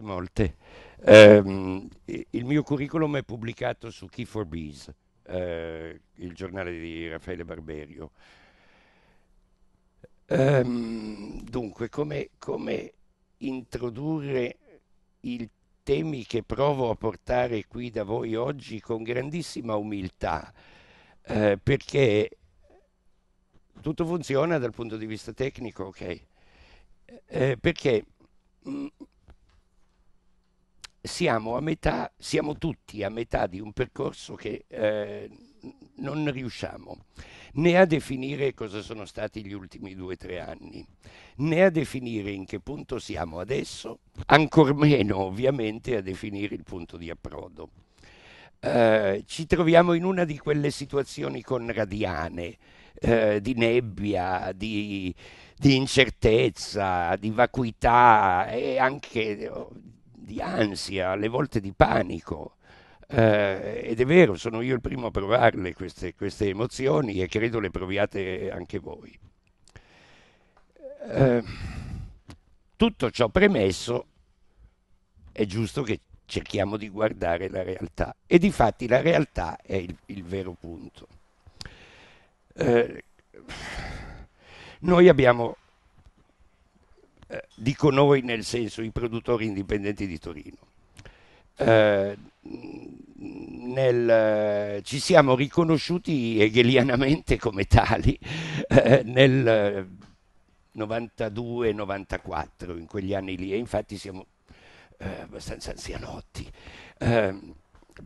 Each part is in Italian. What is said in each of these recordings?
molte. Eh, il mio curriculum è pubblicato su Key for Bees, eh, il giornale di Raffaele Barberio. Eh, dunque, come, come, introdurre i temi che provo a portare qui da voi oggi con grandissima umiltà, eh, perché tutto funziona dal punto di vista tecnico, ok? Eh, perché mm, siamo a metà, siamo tutti a metà di un percorso che eh, non riusciamo né a definire cosa sono stati gli ultimi due o tre anni, né a definire in che punto siamo adesso, ancor meno ovviamente a definire il punto di approdo. Eh, ci troviamo in una di quelle situazioni conradiane, eh, di nebbia, di, di incertezza, di vacuità e anche oh, di ansia, alle volte di panico. Eh, ed è vero, sono io il primo a provarle queste, queste emozioni e credo le proviate anche voi. Eh, tutto ciò premesso, è giusto che cerchiamo di guardare la realtà e di fatti la realtà è il, il vero punto. Eh, noi abbiamo dico noi nel senso i produttori indipendenti di Torino. Eh, nel, ci siamo riconosciuti hegelianamente come tali eh, nel 92-94, in quegli anni lì, e infatti siamo eh, abbastanza anzianotti. Eh,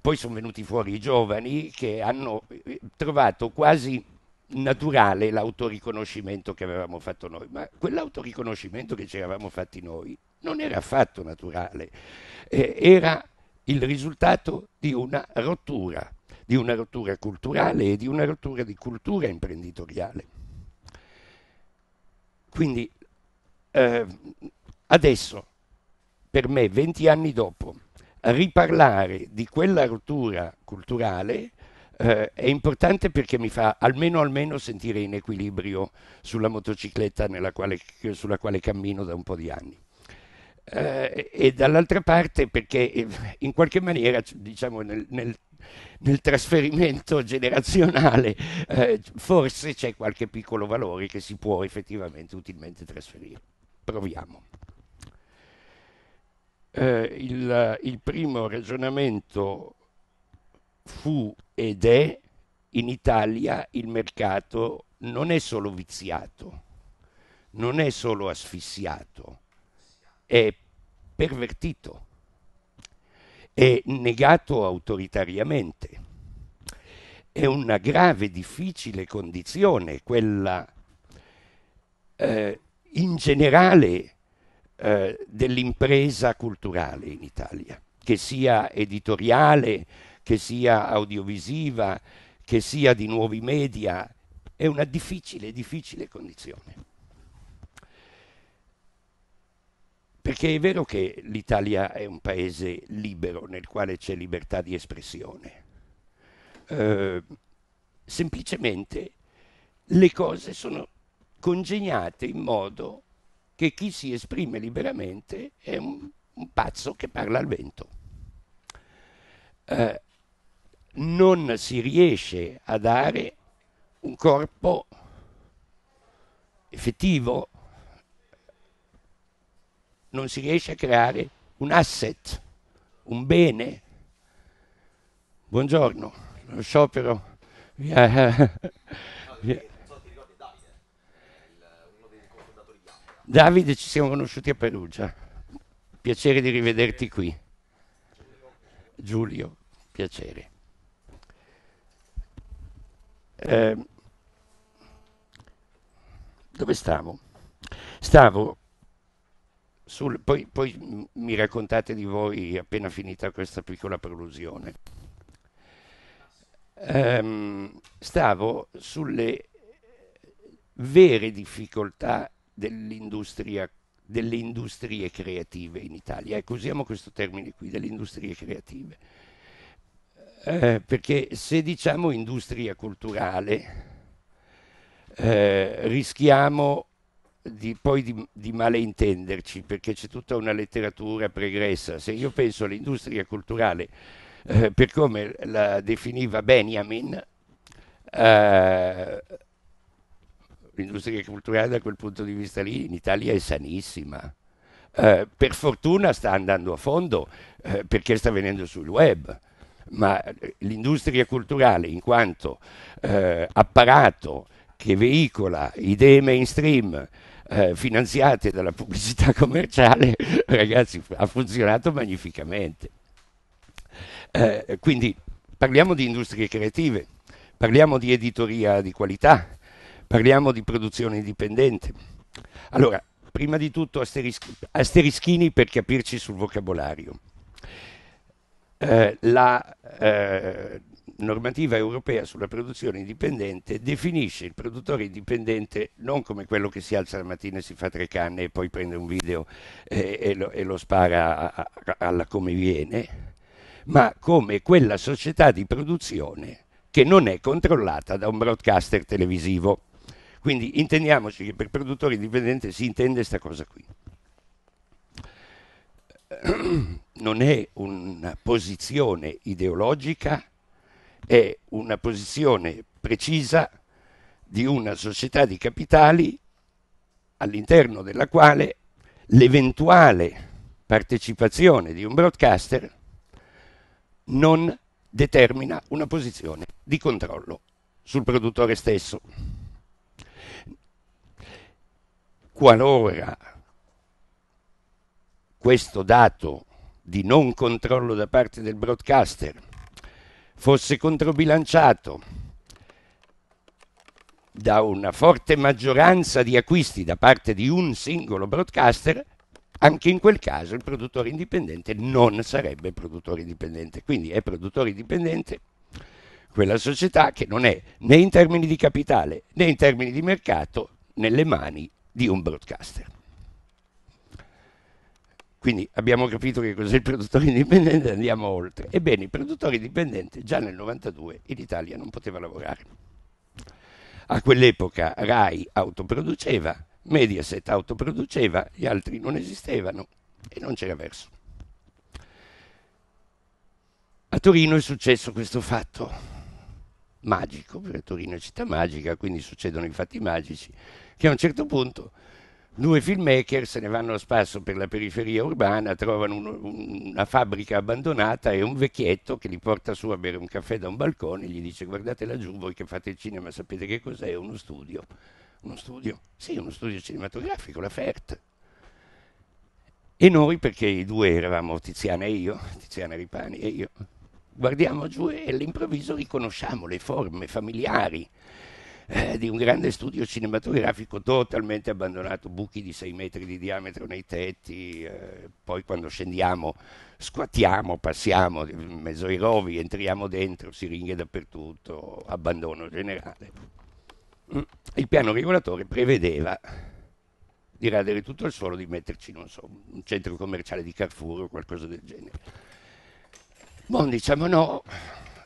poi sono venuti fuori i giovani che hanno eh, trovato quasi naturale l'autoriconoscimento che avevamo fatto noi, ma quell'autoriconoscimento che ci eravamo fatti noi non era affatto naturale, eh, era il risultato di una rottura, di una rottura culturale e di una rottura di cultura imprenditoriale. Quindi eh, adesso, per me, 20 anni dopo, riparlare di quella rottura culturale eh, è importante perché mi fa almeno almeno sentire in equilibrio sulla motocicletta quale, sulla quale cammino da un po' di anni. Eh, e dall'altra parte perché eh, in qualche maniera diciamo nel, nel, nel trasferimento generazionale eh, forse c'è qualche piccolo valore che si può effettivamente utilmente trasferire. Proviamo. Eh, il, il, primo ragionamento fu ed è in Italia il mercato non è solo viziato, non è solo asfissiato, è pervertito, è negato autoritariamente. È una grave, difficile condizione quella eh, in generale eh, dell'impresa culturale in Italia, che sia editoriale, che sia audiovisiva, che sia di nuovi media, è una difficile, difficile condizione. Perché è vero che l'Italia è un paese libero nel quale c'è libertà di espressione. Eh, semplicemente le cose sono congegnate in modo che chi si esprime liberamente è un, un pazzo che parla al vento. Eh, non si riesce a dare un corpo effettivo, non si riesce a creare un asset, un bene. Buongiorno, lo sciopero. Eh, Davide, ci siamo conosciuti a Perugia. Piacere di rivederti qui. Giulio, piacere. Eh, dove stavo? Stavo sul, poi, poi, mi raccontate di voi appena finita questa piccola prolusione. Um, stavo sulle vere difficoltà dell'industria, delle industrie creative in Italia. Ecco, usiamo questo termine qui, delle industrie creative eh, perché se diciamo industria culturale eh, rischiamo di, poi di, di malintenderci perché c'è tutta una letteratura pregressa. Se io penso all'industria culturale eh, per come la definiva Benjamin, eh, l'industria culturale da quel punto di vista lì in Italia è sanissima. Eh, per fortuna sta andando a fondo eh, perché sta venendo sul web ma l'industria culturale in quanto eh, apparato che veicola idee mainstream eh, finanziate dalla pubblicità commerciale, ragazzi, ha funzionato magnificamente. Eh, quindi parliamo di industrie creative, parliamo di editoria di qualità, parliamo di produzione indipendente. Allora, prima di tutto asteris- asterischini per capirci sul vocabolario. Eh, la eh, normativa europea sulla produzione indipendente definisce il produttore indipendente non come quello che si alza la mattina e si fa tre canne e poi prende un video e, eh, e, lo, e lo, spara a, a, alla come viene, ma come quella società di produzione che non è controllata da un broadcaster televisivo. Quindi intendiamoci che per produttore indipendente si intende questa cosa qui. Eh, non è una posizione ideologica, è una posizione precisa di una società di capitali all'interno della quale l'eventuale partecipazione di un broadcaster non determina una posizione di controllo sul produttore stesso. Qualora questo dato di non controllo da parte del broadcaster fosse controbilanciato da una forte maggioranza di acquisti da parte di un singolo broadcaster, anche in quel caso il produttore indipendente non sarebbe produttore indipendente. Quindi è produttore indipendente quella società che non è né in termini di capitale né in termini di mercato nelle mani di un broadcaster. Quindi abbiamo capito che cos'è il produttore indipendente e andiamo oltre. Ebbene, il produttore indipendente già nel 92 in Italia non poteva lavorare. A quell'epoca Rai autoproduceva, Mediaset autoproduceva, gli altri non esistevano e non c'era verso. A Torino è successo questo fatto magico, perché Torino è città magica, quindi succedono i fatti magici, che a un certo punto Due filmmaker se ne vanno a spasso per la periferia urbana, trovano un, una fabbrica abbandonata e un vecchietto che li porta su a bere un caffè da un balcone e gli dice guardate laggiù voi che fate il cinema sapete che cos'è? Uno studio. Uno studio? Sì, uno studio cinematografico, la FERT. E noi, perché i due eravamo Tiziana e io, Tiziana Ripani e io, guardiamo giù e all'improvviso riconosciamo le forme familiari eh, di un grande studio cinematografico totalmente abbandonato, buchi di 6 metri di diametro nei tetti, eh, poi quando scendiamo squattiamo, passiamo in mezzo ai rovi, entriamo dentro, siringhe dappertutto, abbandono generale. Mm. Il piano regolatore prevedeva di radere tutto il suolo, di metterci, non so, un centro commerciale di Carrefour o qualcosa del genere. Bon, diciamo no,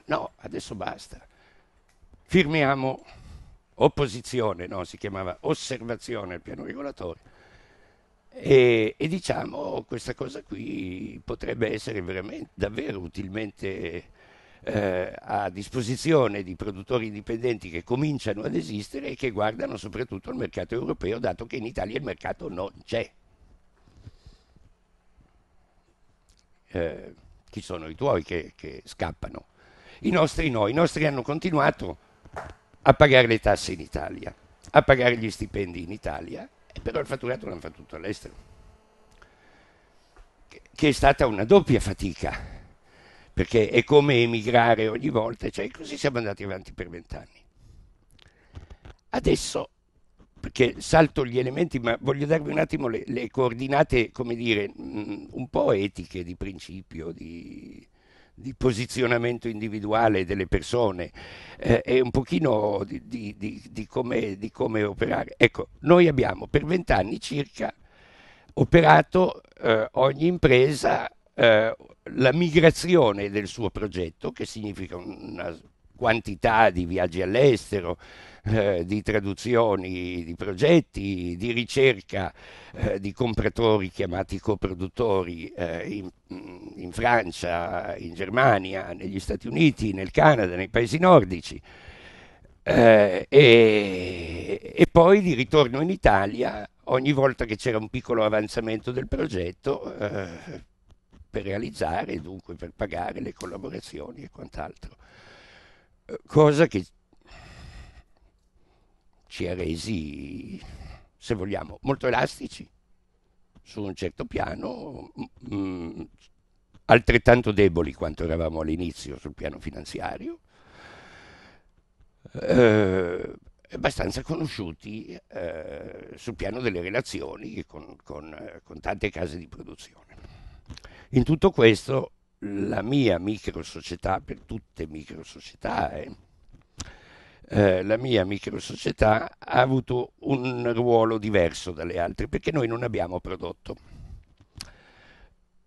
no, adesso basta. Firmiamo opposizione, no, si chiamava osservazione al piano regolatore. E, e diciamo oh, questa cosa qui potrebbe essere davvero utilmente eh, a disposizione di produttori indipendenti che cominciano ad esistere e che guardano soprattutto al mercato europeo, dato che in Italia il mercato non c'è. Eh, chi sono i tuoi che, che scappano? I nostri no, i nostri hanno continuato a pagare le tasse in Italia, a pagare gli stipendi in Italia, però il fatturato l'hanno fatto tutto all'estero, che è stata una doppia fatica, perché è come emigrare ogni volta, cioè così siamo andati avanti per vent'anni. Adesso, perché salto gli elementi, ma voglio darvi un attimo le, le coordinate, come dire, mm, un po' etiche di principio, di di posizionamento individuale delle persone eh, e un pochino di, di, di, di come, come, operare. Ecco, noi abbiamo per vent'anni circa operato eh, ogni impresa eh, la migrazione del suo progetto, che significa una quantità di viaggi all'estero, eh, di traduzioni di progetti, di ricerca eh, di compratori chiamati coproduttori eh, in, in, Francia, in Germania, negli Stati Uniti, nel Canada, nei paesi nordici. Eh, e, e, poi di ritorno in Italia, ogni volta che c'era un piccolo avanzamento del progetto eh, per realizzare, dunque per pagare le collaborazioni e quant'altro cosa che ci ha resi, se vogliamo, molto elastici su un certo piano, mh, mm, mm, altrettanto deboli quanto eravamo all'inizio sul piano finanziario, eh, abbastanza conosciuti eh, sul piano delle relazioni con, con, eh, con tante case di produzione. In tutto questo la mia microsocietà, per tutte microsocietà, eh, eh, la mia microsocietà ha avuto un ruolo diverso dalle altre perché noi non abbiamo prodotto.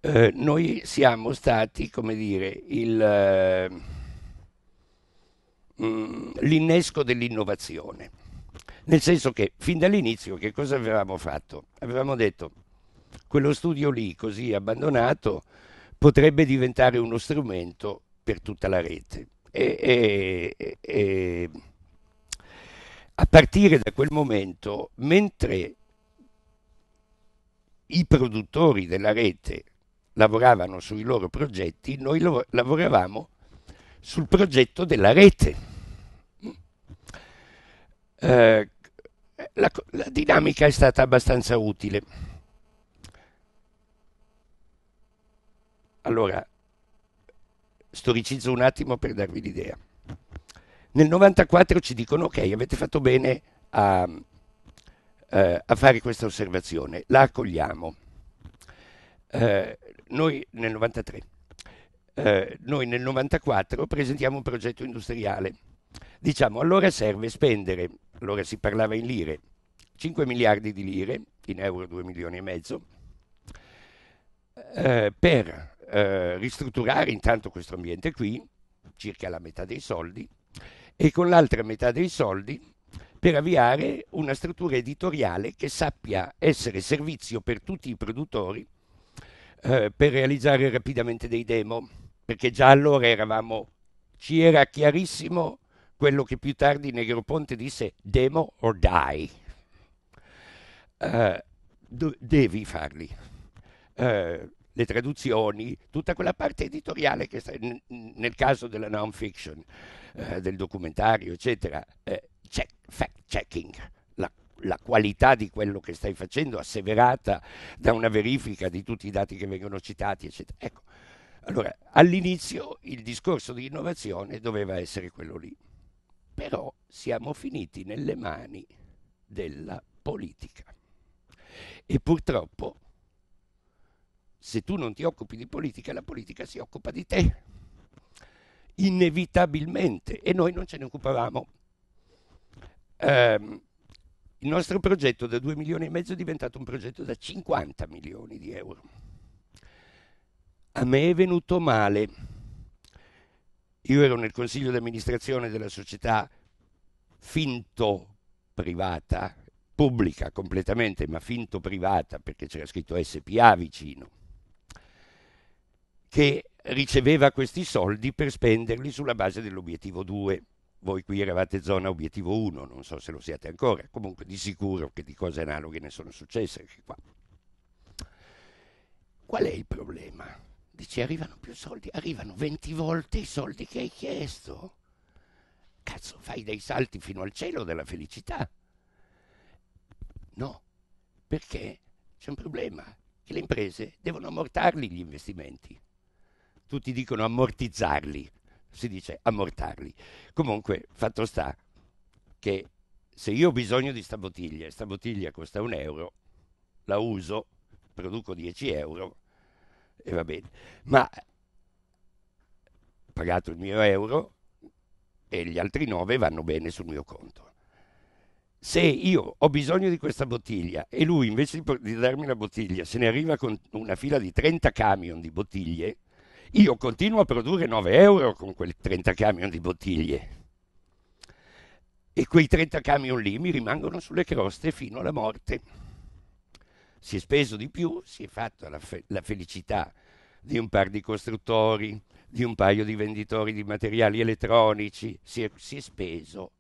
Eh, noi siamo stati, come dire, il, mh, eh, mm, l'innesco dell'innovazione. Nel senso che fin dall'inizio che cosa avevamo fatto? Avevamo detto quello studio lì così abbandonato potrebbe diventare uno strumento per tutta la rete. E, e, e, a partire da quel momento, mentre i produttori della rete lavoravano sui loro progetti, noi lavoravamo sul progetto della rete. Eh, la, la dinamica è stata abbastanza utile. Allora, storicizzo un attimo per darvi l'idea. Nel 94 ci dicono ok, avete fatto bene a, eh, a fare questa osservazione, la accogliamo. Eh, noi nel 93, eh, noi nel 94 presentiamo un progetto industriale. Diciamo allora serve spendere, allora si parlava in lire, 5 miliardi di lire, in euro 2 milioni e mezzo, eh, per eh, ristrutturare intanto questo ambiente qui, circa la metà dei soldi, e con l'altra metà dei soldi per avviare una struttura editoriale che sappia essere servizio per tutti i produttori eh, per realizzare rapidamente dei demo, perché già allora eravamo, ci era chiarissimo quello che più tardi Negroponte disse demo or die. Uh, devi farli. Eh, le traduzioni, tutta quella parte editoriale che nel caso della non fiction, eh, del documentario, eccetera, eh, check, fact checking, la, la, qualità di quello che stai facendo asseverata da una verifica di tutti i dati che vengono citati, eccetera. Ecco, allora, all'inizio il discorso di innovazione doveva essere quello lì, però siamo finiti nelle mani della politica. E purtroppo se tu non ti occupi di politica, la politica si occupa di te, inevitabilmente, e noi non ce ne occupavamo. Eh, il nostro progetto da 2 milioni e mezzo è diventato un progetto da 50 milioni di euro. A me è venuto male. Io ero nel consiglio di amministrazione della società finto privata, pubblica completamente, ma finto privata perché c'era scritto SPA vicino che riceveva questi soldi per spenderli sulla base dell'obiettivo 2. Voi qui eravate zona obiettivo 1, non so se lo siete ancora, comunque di sicuro che di cose analoghe ne sono successe anche qua. Qual è il problema? Dici arrivano più soldi, arrivano 20 volte i soldi che hai chiesto. Cazzo, fai dei salti fino al cielo della felicità. No, perché c'è un problema, che le imprese devono ammortarli gli investimenti tutti dicono ammortizzarli, si dice ammortarli. Comunque, fatto sta che se io ho bisogno di sta bottiglia e sta bottiglia costa un euro, la uso, produco 10 euro e va bene. Ma pagato il mio euro e gli altri 9 vanno bene sul mio conto. Se io ho bisogno di questa bottiglia e lui invece di, darmi la bottiglia se ne arriva con una fila di 30 camion di bottiglie, io continuo a produrre 9 euro con quel 30 camion di bottiglie. E quei 30 camion lì mi rimangono sulle croste fino alla morte. Si è speso di più, si è fatta la, fe- la felicità di un par di costruttori, di un paio di venditori di materiali elettronici, si è, si è, speso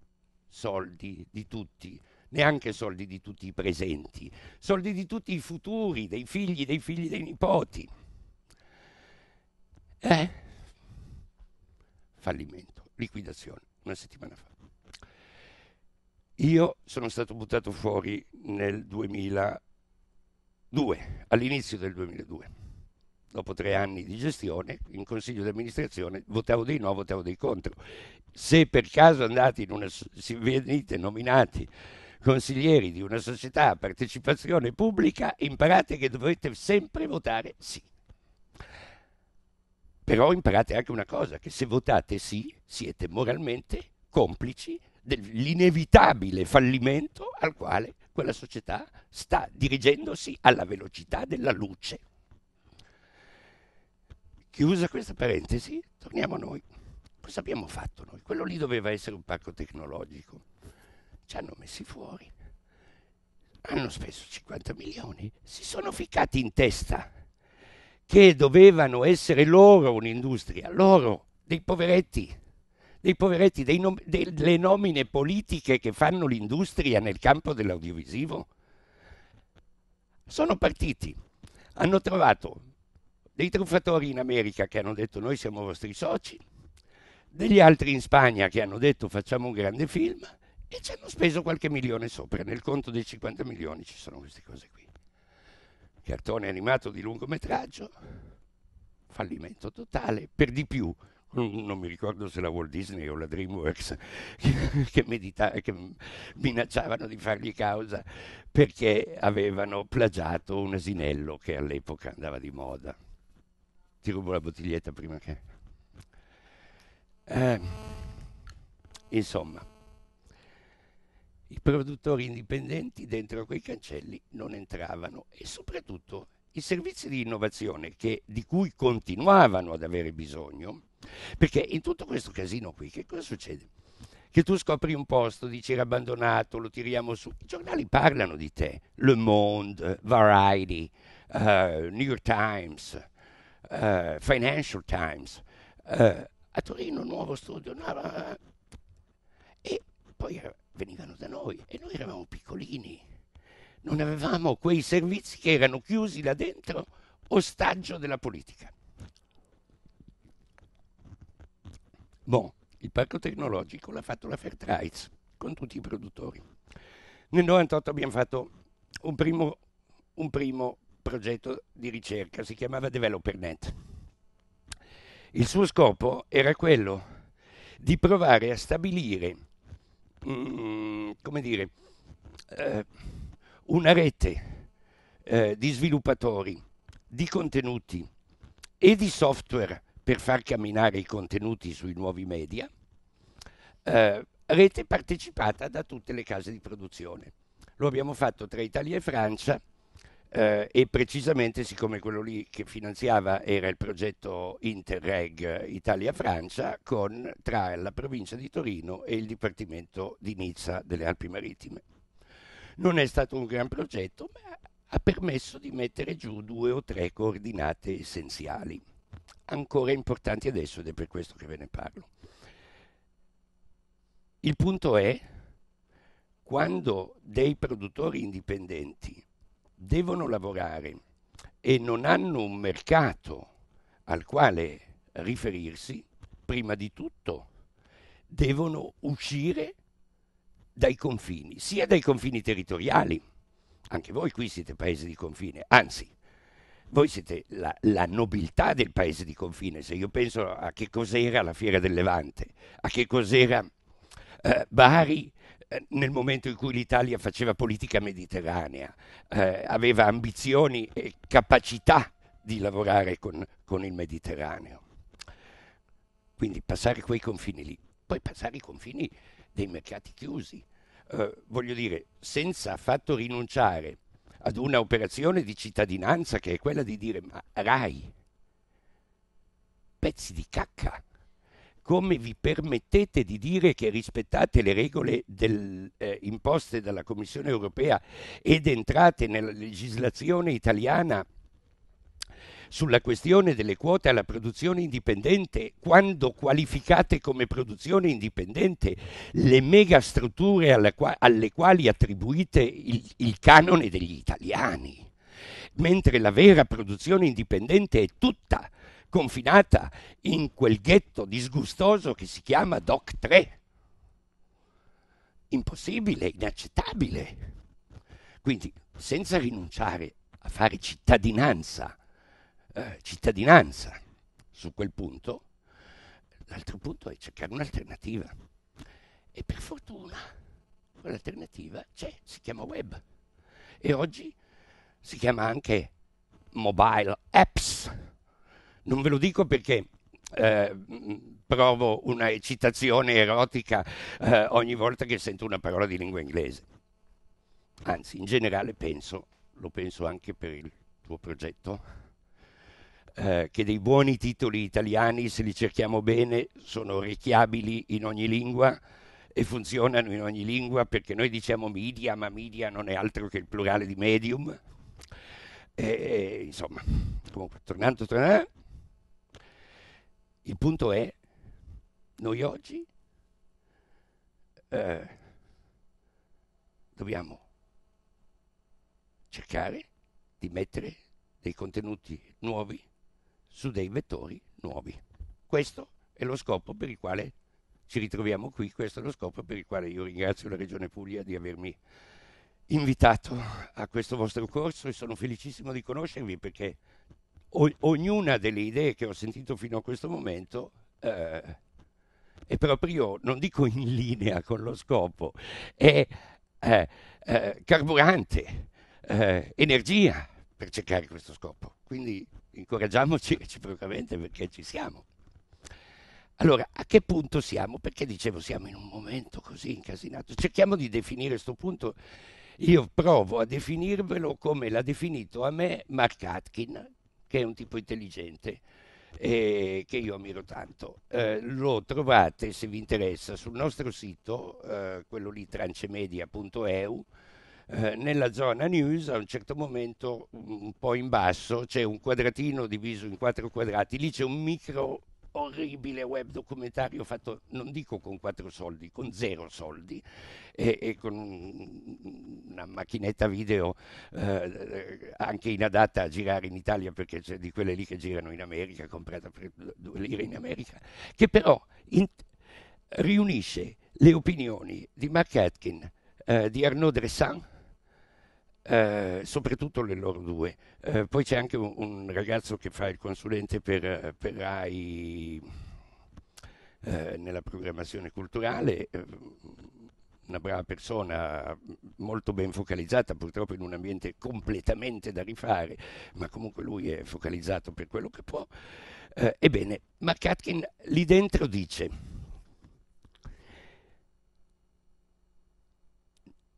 soldi di tutti, neanche soldi di tutti i presenti, soldi di tutti i futuri, dei figli, dei figli, dei nipoti. Eh? Fallimento, liquidazione, una settimana fa. Io sono stato buttato fuori nel 2002, all'inizio del 2002. Dopo tre anni di gestione, in consiglio di amministrazione, votavo dei no, votavo dei contro. Se per caso andate in una, se venite nominati consiglieri di una società a partecipazione pubblica, imparate che dovete sempre votare sì. Però imparate anche una cosa, che se votate sì, siete moralmente complici dell'inevitabile fallimento al quale quella società sta dirigendosi alla velocità della luce. Chiusa questa parentesi, torniamo a noi. Cosa abbiamo fatto noi? Quello lì doveva essere un parco tecnologico. Ci hanno messi fuori. Hanno speso 50 milioni. Si sono ficcati in testa che dovevano essere loro un'industria, loro, dei poveretti, dei poveretti, dei nom- delle nomine politiche che fanno l'industria nel campo dell'audiovisivo. Sono partiti, hanno trovato dei truffatori in America che hanno detto noi siamo vostri soci, degli altri in Spagna che hanno detto facciamo un grande film e ci hanno speso qualche milione sopra, nel conto dei 50 milioni ci sono queste cose qui cartone animato di lungometraggio, fallimento totale, per di più non mi ricordo se la Walt Disney o la DreamWorks che, medita- che minacciavano di fargli causa perché avevano plagiato un asinello che all'epoca andava di moda. Ti rubo la bottiglietta prima che... Eh, insomma, i produttori indipendenti dentro quei cancelli non entravano e soprattutto i servizi di innovazione che, di cui continuavano ad avere bisogno, perché in tutto questo casino qui che cosa succede? Che tu scopri un posto, dici era abbandonato, lo tiriamo su, i giornali parlano di te, Le Monde, Variety, uh, New York Times, uh, Financial Times, uh, a Torino nuovo studio, no, no, no. e poi venivano da noi e noi eravamo piccolini, non avevamo quei servizi che erano chiusi là dentro, ostaggio della politica. Bon, il parco tecnologico l'ha fatto la Fairtrides con tutti i produttori. Nel 1998 abbiamo fatto un primo, un primo progetto di ricerca, si chiamava DeveloperNet. Il suo scopo era quello di provare a stabilire Mm, come dire, eh, una rete eh, di sviluppatori, di contenuti e di software per far camminare i contenuti sui nuovi media, eh, rete partecipata da tutte le case di produzione. Lo abbiamo fatto tra Italia e Francia eh, e precisamente siccome quello lì che finanziava era il progetto Interreg Italia-Francia con, tra la provincia di Torino e il Dipartimento di Nizza delle Alpi Marittime. Non è stato un gran progetto, ma ha permesso di mettere giù due o tre coordinate essenziali, ancora importanti adesso ed è per questo che ve ne parlo. Il punto è quando dei produttori indipendenti devono lavorare e non hanno un mercato al quale riferirsi, prima di tutto devono uscire dai confini, sia dai confini territoriali, anche voi qui siete paese di confine, anzi, voi siete la, la, nobiltà del paese di confine, se io penso a che cos'era la Fiera del Levante, a che cos'era eh, Bari eh, nel momento in cui l'Italia faceva politica mediterranea, eh, aveva ambizioni e capacità di lavorare con, con, il Mediterraneo. Quindi passare quei confini lì, poi passare i confini dei mercati chiusi. Eh, voglio dire, senza affatto rinunciare ad un'operazione di cittadinanza che è quella di dire ma Rai, pezzi di cacca come vi permettete di dire che rispettate le regole del, eh, imposte dalla Commissione europea ed entrate nella legislazione italiana sulla questione delle quote alla produzione indipendente, quando qualificate come produzione indipendente le megastrutture alle, qua- alle quali attribuite il, il canone degli italiani, mentre la vera produzione indipendente è tutta confinata in quel ghetto disgustoso che si chiama Doc 3. Impossibile, inaccettabile. Quindi, senza rinunciare a fare cittadinanza, eh, cittadinanza su quel punto, l'altro punto è cercare un'alternativa. E per fortuna l'alternativa c'è, si chiama web. E oggi si chiama anche mobile apps. Non ve lo dico perché eh, provo una eccitazione erotica eh, ogni volta che sento una parola di lingua inglese. Anzi, in generale penso, lo penso anche per il tuo progetto, eh, che dei buoni titoli italiani, se li cerchiamo bene, sono orecchiabili in ogni lingua e funzionano in ogni lingua perché noi diciamo media, ma media non è altro che il plurale di medium. E, insomma, comunque, tornando, tornando il punto è, noi oggi eh, dobbiamo cercare di mettere dei contenuti nuovi su dei vettori nuovi. Questo è lo scopo per il quale ci ritroviamo qui, questo è lo scopo per il quale io ringrazio la Regione Puglia di avermi invitato a questo vostro corso e sono felicissimo di conoscervi perché o- ognuna delle idee che ho sentito fino a questo momento eh, è proprio, non dico in linea con lo scopo, è eh, eh, carburante, eh, energia per cercare questo scopo. Quindi incoraggiamoci reciprocamente perché ci siamo. Allora, a che punto siamo? Perché dicevo siamo in un momento così incasinato? Cerchiamo di definire questo punto. Io provo a definirvelo come l'ha definito a me Mark Atkin, che è un tipo intelligente e eh, che io ammiro tanto. Eh, lo trovate, se vi interessa, sul nostro sito, eh, quello lì trancemedia.eu, eh, nella zona news a un certo momento un po' in basso c'è un quadratino diviso in quattro quadrati, lì c'è un micro orribile web documentario fatto, non dico con quattro soldi, con zero soldi e, e con una macchinetta video eh, anche inadatta a girare in Italia perché c'è di quelle lì che girano in America, comprata per due lire in America, che però in, riunisce le opinioni di Mark Atkin, eh, di Arnaud Dressan, eh, soprattutto le loro due. Eh, poi c'è anche un, un, ragazzo che fa il consulente per, per RAI eh, nella programmazione culturale, eh, una brava persona, molto ben focalizzata, purtroppo in un ambiente completamente da rifare, ma comunque lui è focalizzato per quello che può. Eh, ebbene, ma Katkin lì dentro dice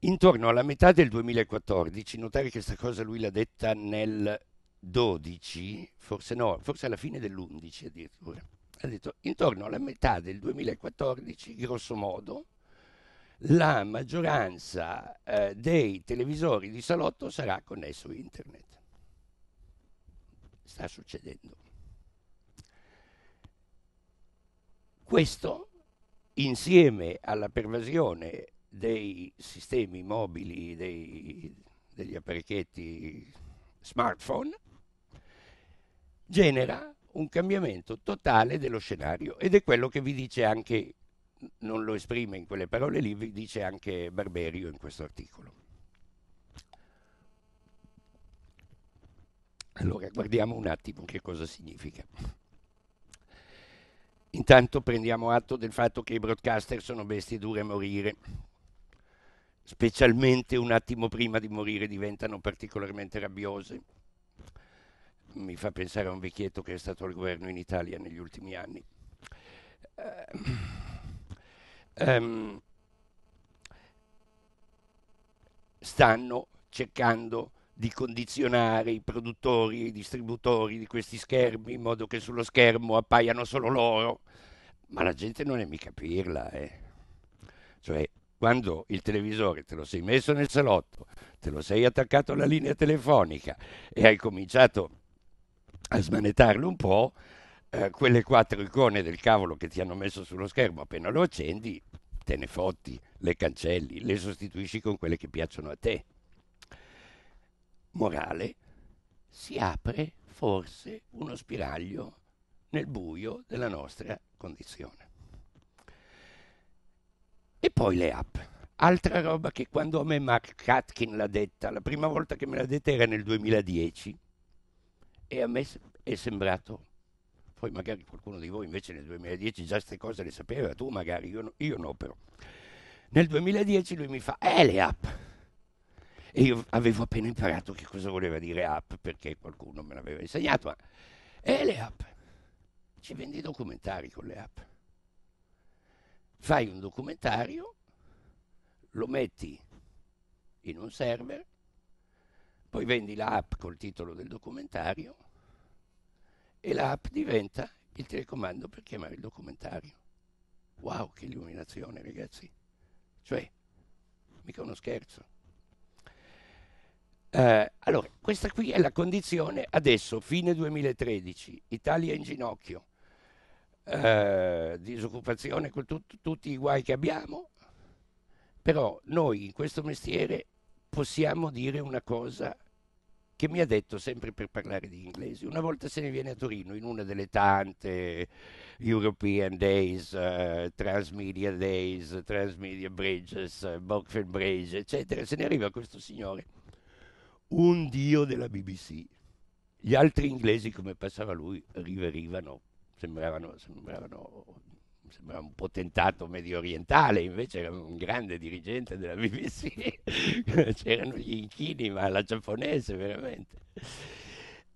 Intorno alla metà del 2014, notare che questa cosa lui l'ha detta nel 12, forse no, forse alla fine dell'11 addirittura, ha detto intorno alla metà del 2014, grosso modo, la maggioranza eh, dei televisori di salotto sarà connesso a internet. Sta succedendo. Questo, insieme alla pervasione dei sistemi mobili dei, degli apparecchietti smartphone genera un cambiamento totale dello scenario ed è quello che vi dice anche, non lo esprime in quelle parole lì, vi dice anche Barberio in questo articolo. Allora guardiamo un attimo che cosa significa. Intanto prendiamo atto del fatto che i broadcaster sono bestie dure a morire, specialmente un attimo prima di morire, diventano particolarmente rabbiose. Mi fa pensare a un vecchietto che è stato al governo in Italia negli ultimi anni. Um, stanno cercando di condizionare i produttori e i distributori di questi schermi in modo che sullo schermo appaiano solo loro. Ma la gente non è mica pirla, eh. Cioè, quando il televisore te lo sei messo nel salotto, te lo sei attaccato alla linea telefonica e hai cominciato a smanettarlo un po', eh, quelle quattro icone del cavolo che ti hanno messo sullo schermo appena lo accendi, te ne fotti, le cancelli, le sostituisci con quelle che piacciono a te. Morale, si apre forse uno spiraglio nel buio della nostra condizione. E poi le app. Altra roba che quando a me Mark Katkin l'ha detta, la prima volta che me l'ha detta era nel 2010 e a me è sembrato, poi magari qualcuno di voi invece nel 2010 già queste cose le sapeva, tu magari, io no, io no però. Nel 2010 lui mi fa, eh le app. E io avevo appena imparato che cosa voleva dire app perché qualcuno me l'aveva insegnato, ma eh le app. Ci vendi i documentari con le app fai un documentario, lo metti in un server, poi vendi l'app col titolo del documentario e l'app diventa il telecomando per chiamare il documentario. Wow, che illuminazione ragazzi! Cioè, mica uno scherzo. Eh, allora, questa qui è la condizione adesso, fine 2013, Italia in ginocchio eh, disoccupazione, con tut- tutti i guai che abbiamo, però noi in questo mestiere possiamo dire una cosa che mi ha detto sempre per parlare di inglese. Una volta se ne viene a Torino in una delle tante European Days, uh, Transmedia Days, Transmedia Bridges, uh, Bockfell Bridge, eccetera, se ne arriva questo signore, un dio della BBC. Gli altri inglesi, come passava lui, riverivano Sembravano, sembravano, sembrava un potentato medio orientale, invece era un grande dirigente della BBC, c'erano gli inchini, ma la giapponese veramente.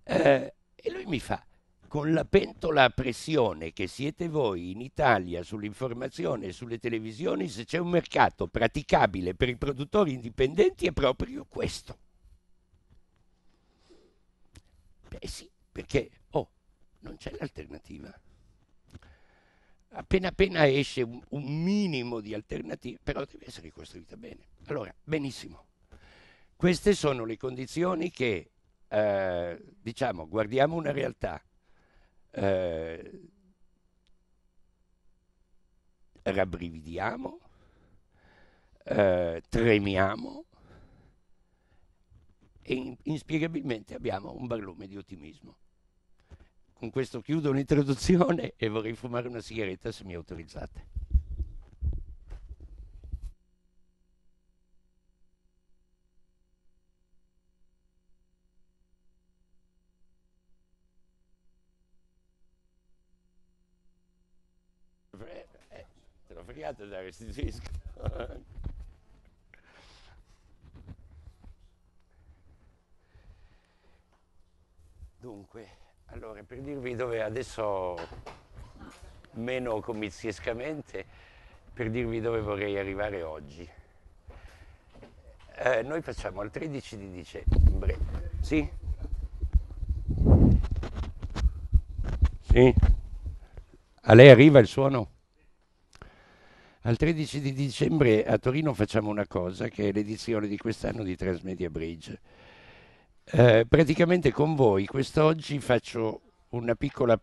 Eh, e lui mi fa, con la pentola a pressione che siete voi in Italia sull'informazione e sulle televisioni, se c'è un mercato praticabile per i produttori indipendenti è proprio questo. Beh sì, perché non c'è l'alternativa. Appena appena esce un, un minimo di alternativa, però deve essere costruita bene. Allora, benissimo. Queste sono le condizioni che, eh, diciamo, guardiamo una realtà eh, rabbrividiamo, eh, tremiamo e in, inspiegabilmente abbiamo un barlume di ottimismo con questo chiudo l'introduzione e vorrei fumare una sigaretta se mi autorizzate. Eh, te Dunque. Allora, per dirvi dove adesso, meno comiziescamente, per dirvi dove vorrei arrivare oggi. Eh, noi facciamo il 13 di dicembre, sì? Sì? A lei arriva il suono? Al 13 di dicembre a Torino facciamo una cosa che è l'edizione di quest'anno di Transmedia Bridge eh, praticamente con voi quest'oggi faccio una piccola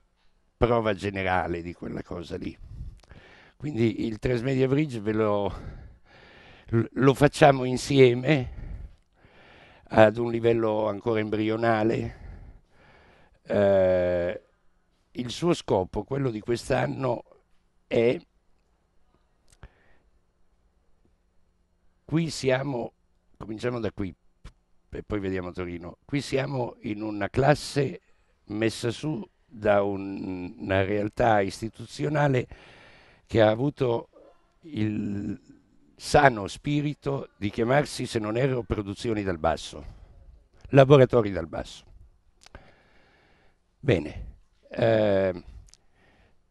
prova generale di quella cosa lì. Quindi il Transmedia Bridge ve lo, lo facciamo insieme ad un livello ancora embrionale. Eh, il suo scopo, quello di quest'anno, è qui siamo, cominciamo da qui, e poi vediamo Torino. Qui siamo in una classe messa su da un, una realtà istituzionale che ha avuto il sano spirito di chiamarsi, se non erro, produzioni dal basso, laboratori dal basso. Bene, eh,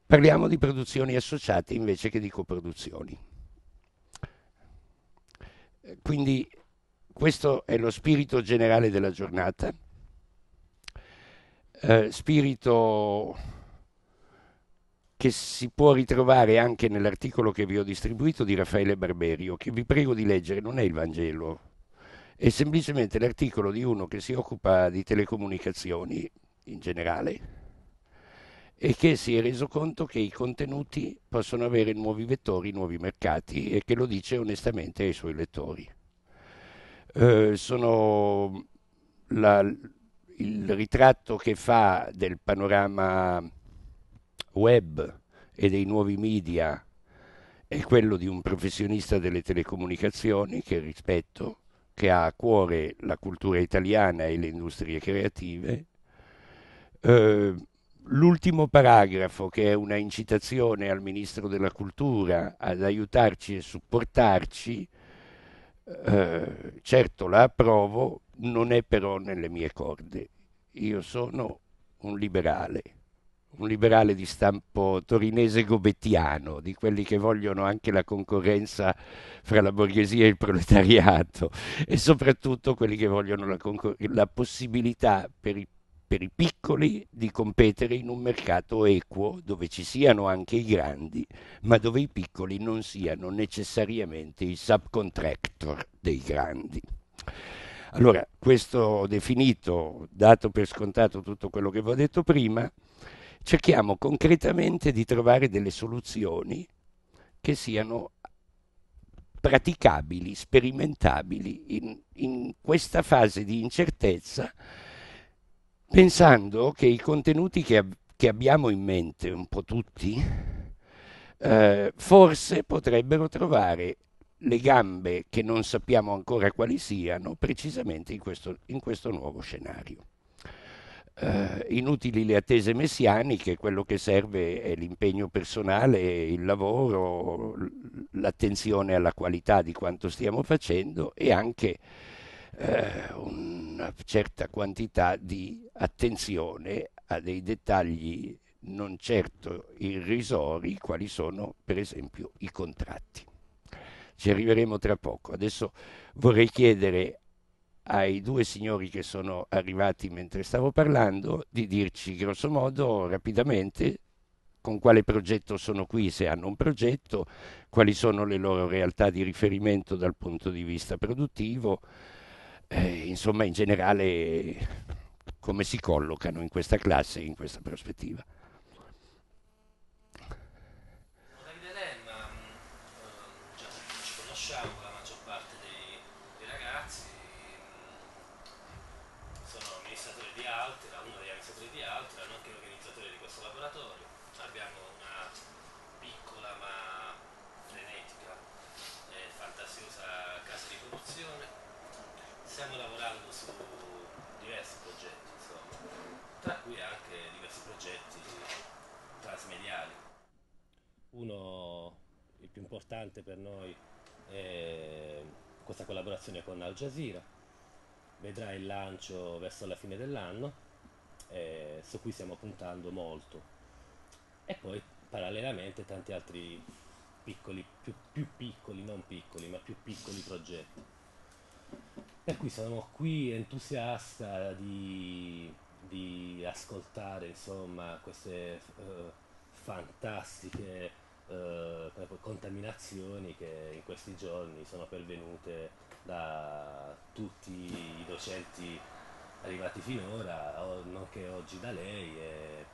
parliamo di produzioni associate invece che di coproduzioni. Quindi questo è lo spirito generale della giornata, eh, spirito che si può ritrovare anche nell'articolo che vi ho distribuito di Raffaele Barberio, che vi prego di leggere, non è il Vangelo, è semplicemente l'articolo di uno che si occupa di telecomunicazioni in generale e che si è reso conto che i contenuti possono avere nuovi vettori, nuovi mercati e che lo dice onestamente ai suoi lettori. Eh, sono la, il ritratto che fa del panorama web e dei nuovi media è quello di un professionista delle telecomunicazioni che rispetto, che ha a cuore la cultura italiana e le industrie creative. Eh, l'ultimo paragrafo, che è una incitazione al Ministro della Cultura ad aiutarci e supportarci, eh, certo la approvo, non è però nelle mie corde. Io sono un liberale, un liberale di stampo torinese gobettiano, di quelli che vogliono anche la concorrenza fra la borghesia e il proletariato e soprattutto quelli che vogliono la, concor- la possibilità per i per i piccoli di competere in un mercato equo dove ci siano anche i grandi, ma dove i piccoli non siano necessariamente i subcontractor dei grandi. Allora, questo ho definito, dato per scontato tutto quello che vi ho detto prima, cerchiamo concretamente di trovare delle soluzioni che siano praticabili, sperimentabili in, in questa fase di incertezza pensando che i contenuti che, che abbiamo in mente, un po' tutti, eh, forse potrebbero trovare le gambe che non sappiamo ancora quali siano precisamente in questo, in questo nuovo scenario. Eh, inutili le attese messianiche, quello che serve è l'impegno personale, il lavoro, l'attenzione alla qualità di quanto stiamo facendo e anche eh, una certa quantità di attenzione a dei dettagli non certo irrisori, quali sono per esempio i contratti. Ci arriveremo tra poco. Adesso vorrei chiedere ai due signori che sono arrivati mentre stavo parlando di dirci grosso modo rapidamente con quale progetto sono qui, se hanno un progetto, quali sono le loro realtà di riferimento dal punto di vista produttivo, eh, insomma in generale come si collocano in questa classe, in questa prospettiva. importante per noi eh, questa collaborazione con Al Jazeera, vedrà il lancio verso la fine dell'anno, eh, su cui stiamo puntando molto. E poi parallelamente tanti altri piccoli, più, più piccoli, non piccoli, ma più piccoli progetti. Per cui sono qui entusiasta di, di ascoltare insomma queste eh, fantastiche eh, contaminazioni che in questi giorni sono pervenute da tutti i docenti arrivati finora, o, nonché oggi da lei, e,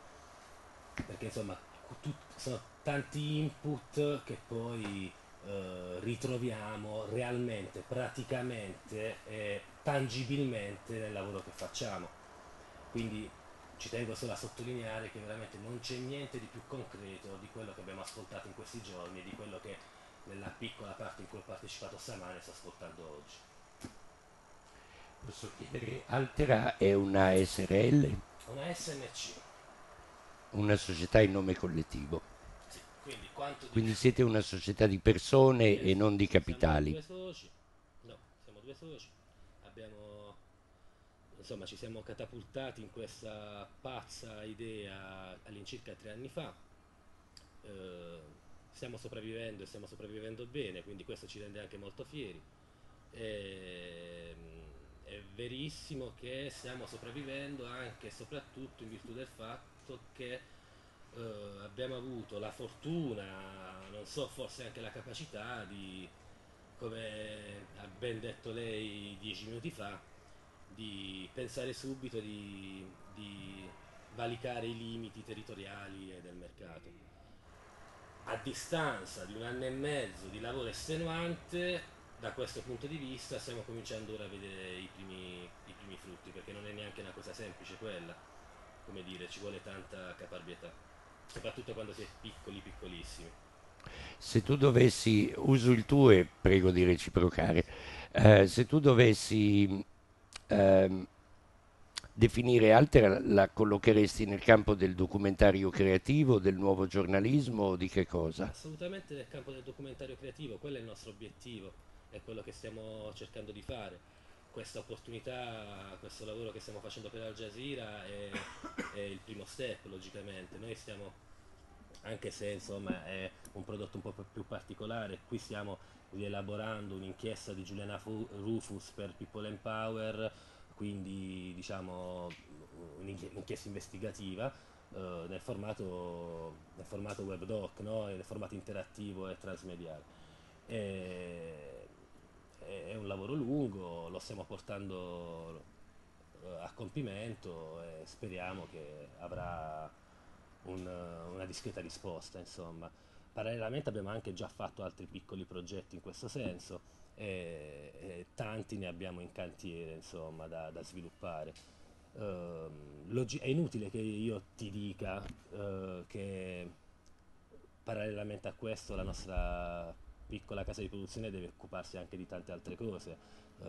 perché insomma tut, sono tanti input che poi eh, ritroviamo realmente, praticamente e tangibilmente nel lavoro che facciamo. Quindi ci tengo solo a sottolineare che veramente non c'è niente di più concreto di quello che abbiamo ascoltato in questi giorni e di quello che nella piccola parte in cui ho partecipato stamane sto ascoltando oggi. Posso chiedere, Altera è una SRL? Una SMC. Una società in nome collettivo. Sì, quindi, quindi siete una società di persone sì, e non di capitali. Siamo due soci, no, siamo due soci, abbiamo insomma ci siamo catapultati in questa pazza idea all'incirca tre anni fa, eh, stiamo sopravvivendo e stiamo sopravvivendo bene, quindi questo ci rende anche molto fieri. E, ehm, è verissimo che stiamo sopravvivendo anche e soprattutto in virtù del fatto che eh, abbiamo avuto la fortuna, non so, forse anche la capacità di, come ha ben detto lei dieci minuti fa, di pensare subito, di, di valicare i limiti territoriali e del mercato. A distanza di un anno e mezzo di lavoro estenuante, da questo punto di vista stiamo cominciando ora a vedere i primi, i primi frutti, perché non è neanche una cosa semplice quella, come dire, ci vuole tanta caparbietà, soprattutto quando si è piccoli, piccolissimi. Se tu dovessi, uso il tuo e prego di reciprocare, eh, se tu dovessi ehm, definire Altera la collocheresti nel campo del documentario creativo, del nuovo giornalismo o di che cosa? Assolutamente nel campo del documentario creativo, quello è il nostro obiettivo, è quello che stiamo cercando di fare. Questa opportunità, questo lavoro che stiamo facendo per Al Jazeera è, è il primo step, logicamente. Noi stiamo anche se insomma è un prodotto un po' più particolare, qui stiamo rielaborando un'inchiesta di Giuliana Rufus per People Empower, quindi diciamo un'inchiesta investigativa eh, nel, formato, nel formato webdoc, no? nel formato interattivo e transmediale. E, è un lavoro lungo, lo stiamo portando a compimento e speriamo che avrà una, una discreta risposta, insomma. Parallelamente abbiamo anche già fatto altri piccoli progetti in questo senso e, e tanti ne abbiamo in cantiere, insomma, da, da sviluppare. Uh, ehm, log- è inutile che io ti dica uh, che parallelamente a questo la nostra piccola casa di produzione deve occuparsi anche di tante altre cose. Uh,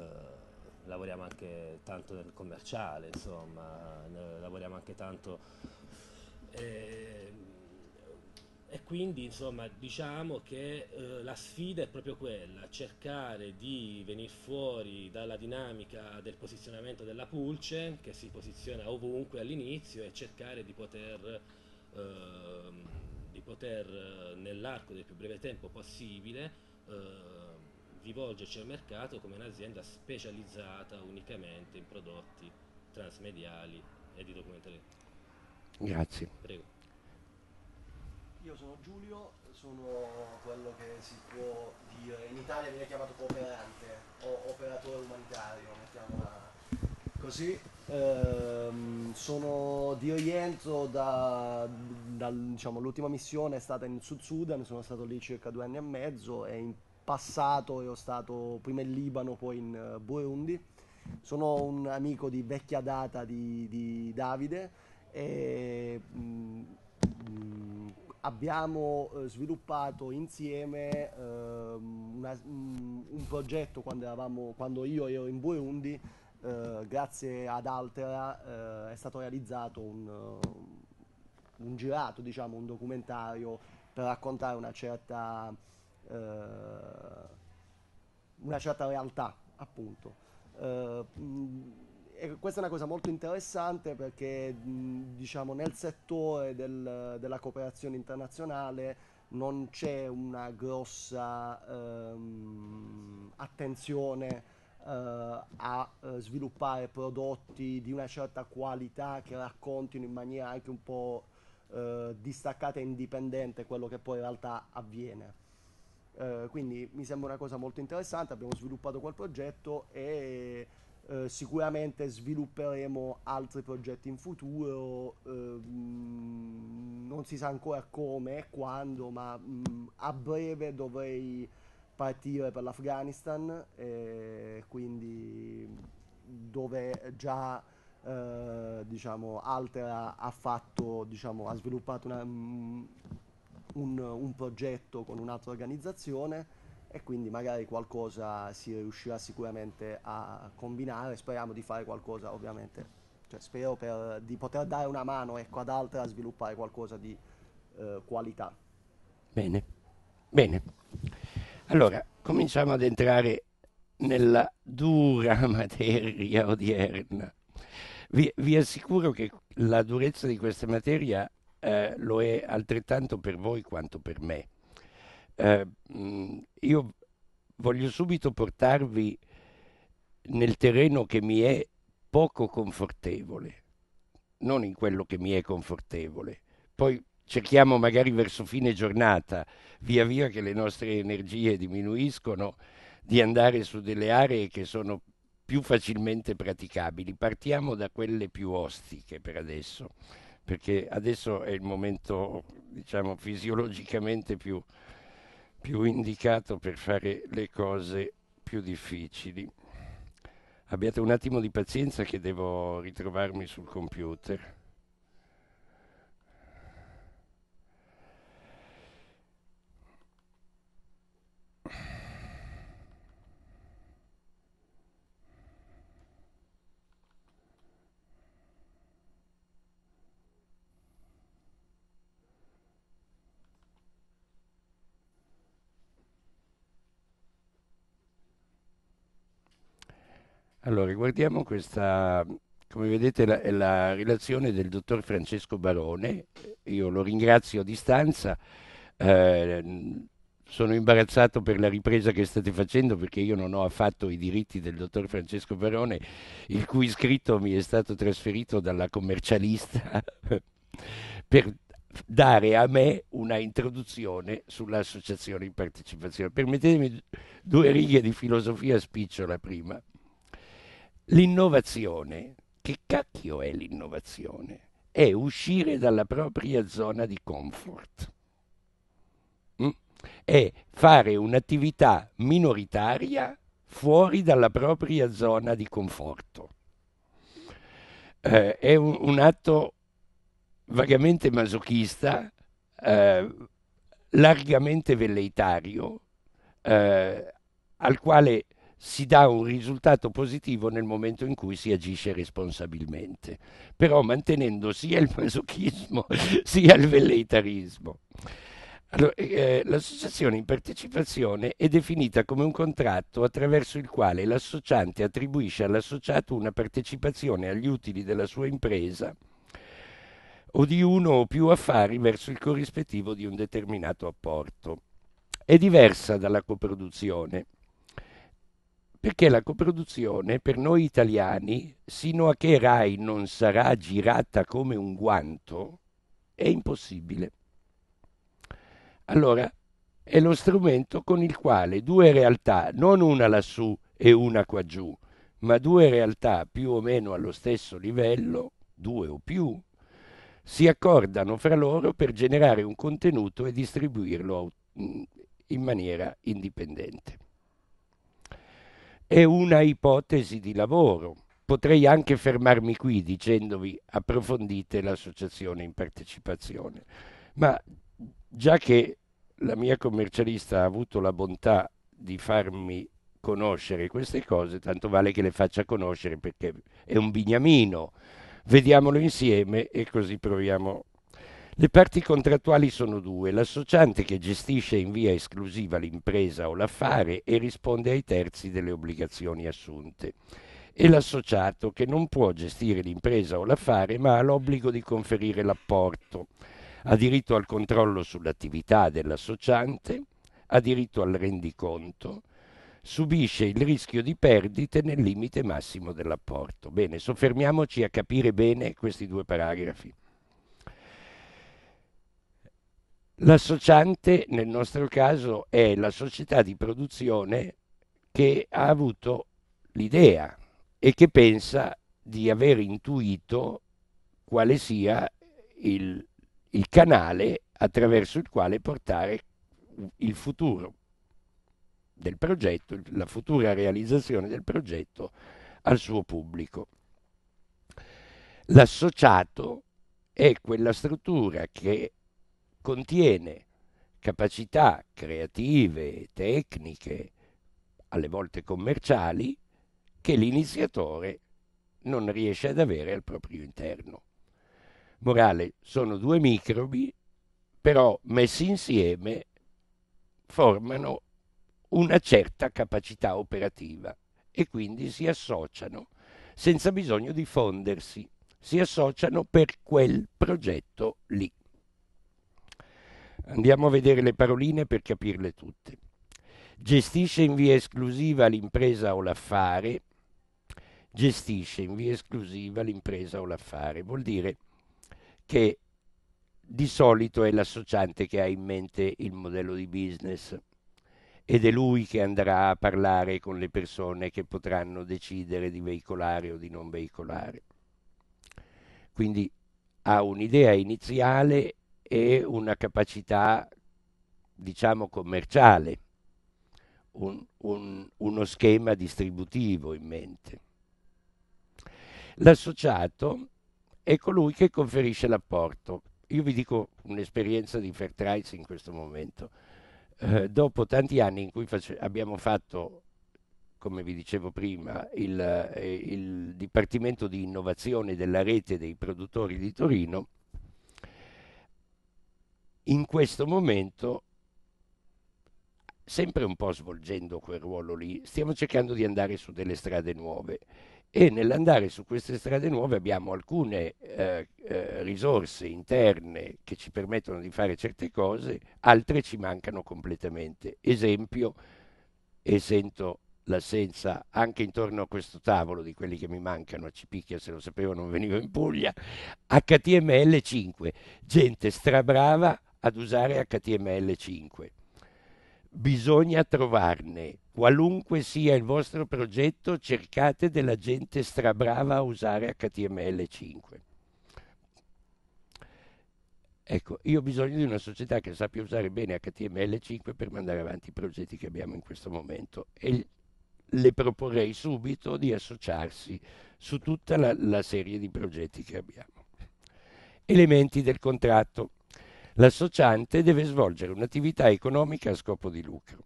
lavoriamo anche tanto nel commerciale, insomma, ne- lavoriamo anche tanto eh, e quindi insomma diciamo che eh, la sfida è proprio quella, cercare di venire fuori dalla dinamica del posizionamento della pulce che si posiziona ovunque all'inizio e cercare di poter, eh, di poter eh, nell'arco del più breve tempo possibile eh, rivolgerci al mercato come un'azienda specializzata unicamente in prodotti transmediali e di documentazione. Grazie. Prego. Io sono Giulio, sono quello che si può dire, in Italia viene chiamato cooperante o operatore umanitario, mettiamola così. Ehm, sono di Oriento, da, da diciamo, l'ultima missione è stata in Sud Sudan, sono stato lì circa due anni e mezzo e in passato ero stato prima in Libano, poi in eh, Burundi. Sono un amico di vecchia data di, di Davide e mh, mm, mm, abbiamo eh, sviluppato insieme eh, una, mm, un progetto quando, eravamo, quando io ero in Burundi Uh, grazie ad Altera uh, è stato realizzato un, un girato, diciamo, un documentario per raccontare una certa, una certa realtà, appunto. Mh, e questa è una cosa molto interessante perché diciamo, nel settore del, della cooperazione internazionale non c'è una grossa ehm, attenzione eh, a eh, sviluppare prodotti di una certa qualità che raccontino in maniera anche un po' eh, distaccata e indipendente quello che poi in realtà avviene. Eh, quindi mi sembra una cosa molto interessante, abbiamo sviluppato quel progetto e eh, sicuramente svilupperemo altri progetti in futuro, ehm, non si sa ancora come e quando, ma mh, mm, a breve dovrei partire per l'Afghanistan, eh, quindi dove già eh, diciamo, Altera ha, fatto, diciamo, ha sviluppato una, mh, mm, un, un progetto con un'altra organizzazione e quindi magari qualcosa si riuscirà sicuramente a combinare, speriamo di fare qualcosa ovviamente, cioè, spero per, di poter dare una mano ecco, ad altre a sviluppare qualcosa di eh, qualità. Bene, bene. Allora, cominciamo ad entrare nella dura materia odierna. Vi, vi assicuro che la durezza di questa materia eh, lo è altrettanto per voi quanto per me eh, mm, io voglio subito portarvi nel terreno che mi è poco confortevole, non in quello che mi è confortevole. Poi cerchiamo magari verso fine giornata, via via che le nostre energie diminuiscono, di andare su delle aree che sono più facilmente praticabili. Partiamo da quelle più ostiche per adesso, perché adesso è il momento, diciamo, fisiologicamente più, più indicato per fare le cose più difficili. Abbiate un attimo di pazienza che devo ritrovarmi sul computer. Allora, guardiamo questa, come vedete, la, è la relazione del dottor Francesco Barone. Io lo ringrazio a distanza. Eh, sono imbarazzato per la ripresa che state facendo perché io non ho affatto i diritti del dottor Francesco Barone, il cui scritto mi è stato trasferito dalla commercialista per dare a me una introduzione sull'associazione in partecipazione. Permettetemi due righe di filosofia spicciola prima. L'innovazione, che cacchio è l'innovazione? È uscire dalla propria zona di comfort. Mm? È fare un'attività minoritaria fuori dalla propria zona di conforto. Eh, è un, un, atto vagamente masochista, eh, largamente velleitario, eh, al quale si dà un risultato positivo nel momento in cui si agisce responsabilmente, però mantenendo sia il masochismo sia il velleitarismo. Allora, eh, eh, l'associazione in partecipazione è definita come un contratto attraverso il quale l'associante attribuisce all'associato una partecipazione agli utili della sua impresa o di uno o più affari verso il corrispettivo di un determinato apporto. È diversa dalla coproduzione perché la coproduzione per noi italiani, sino a che Rai non sarà girata come un guanto, è impossibile. Allora, è lo strumento con il quale due realtà, non una lassù e una qua giù, ma due realtà più o meno allo stesso livello, due o più, si accordano fra loro per generare un contenuto e distribuirlo in maniera indipendente è una ipotesi di lavoro. Potrei anche fermarmi qui dicendovi approfondite l'associazione in partecipazione, ma già che la mia commercialista ha avuto la bontà di farmi conoscere queste cose, tanto vale che le faccia conoscere perché è un bignamino. Vediamolo insieme e così proviamo le parti contrattuali sono due, l'associante che gestisce in via esclusiva l'impresa o l'affare e risponde ai terzi delle obbligazioni assunte, e l'associato che non può gestire l'impresa o l'affare ma ha l'obbligo di conferire l'apporto. Ha diritto al controllo sull'attività dell'associante, ha diritto al rendiconto, subisce il rischio di perdite nel limite massimo dell'apporto. Bene, soffermiamoci a capire bene questi due paragrafi. L'associante nel nostro caso è la società di produzione che ha avuto l'idea e che pensa di aver intuito quale sia il, il canale attraverso il quale portare il futuro del progetto, la futura realizzazione del progetto al suo pubblico. L'associato è quella struttura che contiene capacità creative, tecniche, alle volte commerciali, che l'iniziatore non riesce ad avere al proprio interno. Morale, sono due microbi, però messi insieme formano una certa capacità operativa e quindi si associano senza bisogno di fondersi, si associano per quel progetto lì. Andiamo a vedere le paroline per capirle tutte. Gestisce in via esclusiva l'impresa o l'affare. Gestisce in via esclusiva l'impresa o l'affare. Vuol dire che di solito è l'associante che ha in mente il modello di business ed è lui che andrà a parlare con le persone che potranno decidere di veicolare o di non veicolare. Quindi ha un'idea iniziale e una capacità, diciamo, commerciale, un, un, uno schema distributivo in mente. L'associato è colui che conferisce l'apporto. Io vi dico un'esperienza di Fairtrice in questo momento. Eh, dopo tanti anni in cui face- abbiamo fatto, come vi dicevo prima, il, eh, il Dipartimento di Innovazione della Rete dei Produttori di Torino, in questo momento, sempre un po' svolgendo quel ruolo lì, stiamo cercando di andare su delle strade nuove e nell'andare su queste strade nuove abbiamo alcune eh, eh, risorse interne che ci permettono di fare certe cose, altre ci mancano completamente. Esempio, e sento l'assenza anche intorno a questo tavolo di quelli che mi mancano a Cipicchia, se lo sapevo non venivo in Puglia, HTML5, gente strabrava ad usare HTML5. Bisogna trovarne. Qualunque sia il vostro progetto, cercate della gente strabrava a usare HTML5. Ecco, io ho bisogno di una società che sappia usare bene HTML5 per mandare avanti i progetti che abbiamo in questo momento e le proporrei subito di associarsi su tutta la, la serie di progetti che abbiamo. Elementi del contratto. L'associante deve svolgere un'attività economica a scopo di lucro.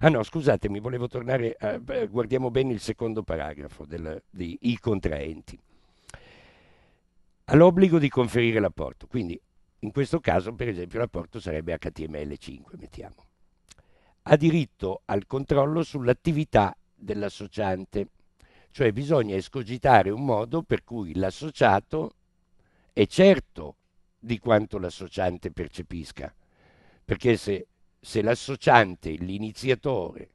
Ah no, scusatemi, volevo tornare, a, eh, guardiamo bene il secondo paragrafo del, di I contraenti. Ha l'obbligo di conferire l'apporto, quindi in questo caso per esempio l'apporto sarebbe HTML5, mettiamo. Ha diritto al controllo sull'attività dell'associante, cioè bisogna escogitare un modo per cui l'associato è certo di quanto l'associante percepisca. Perché se, se l'associante, l'iniziatore,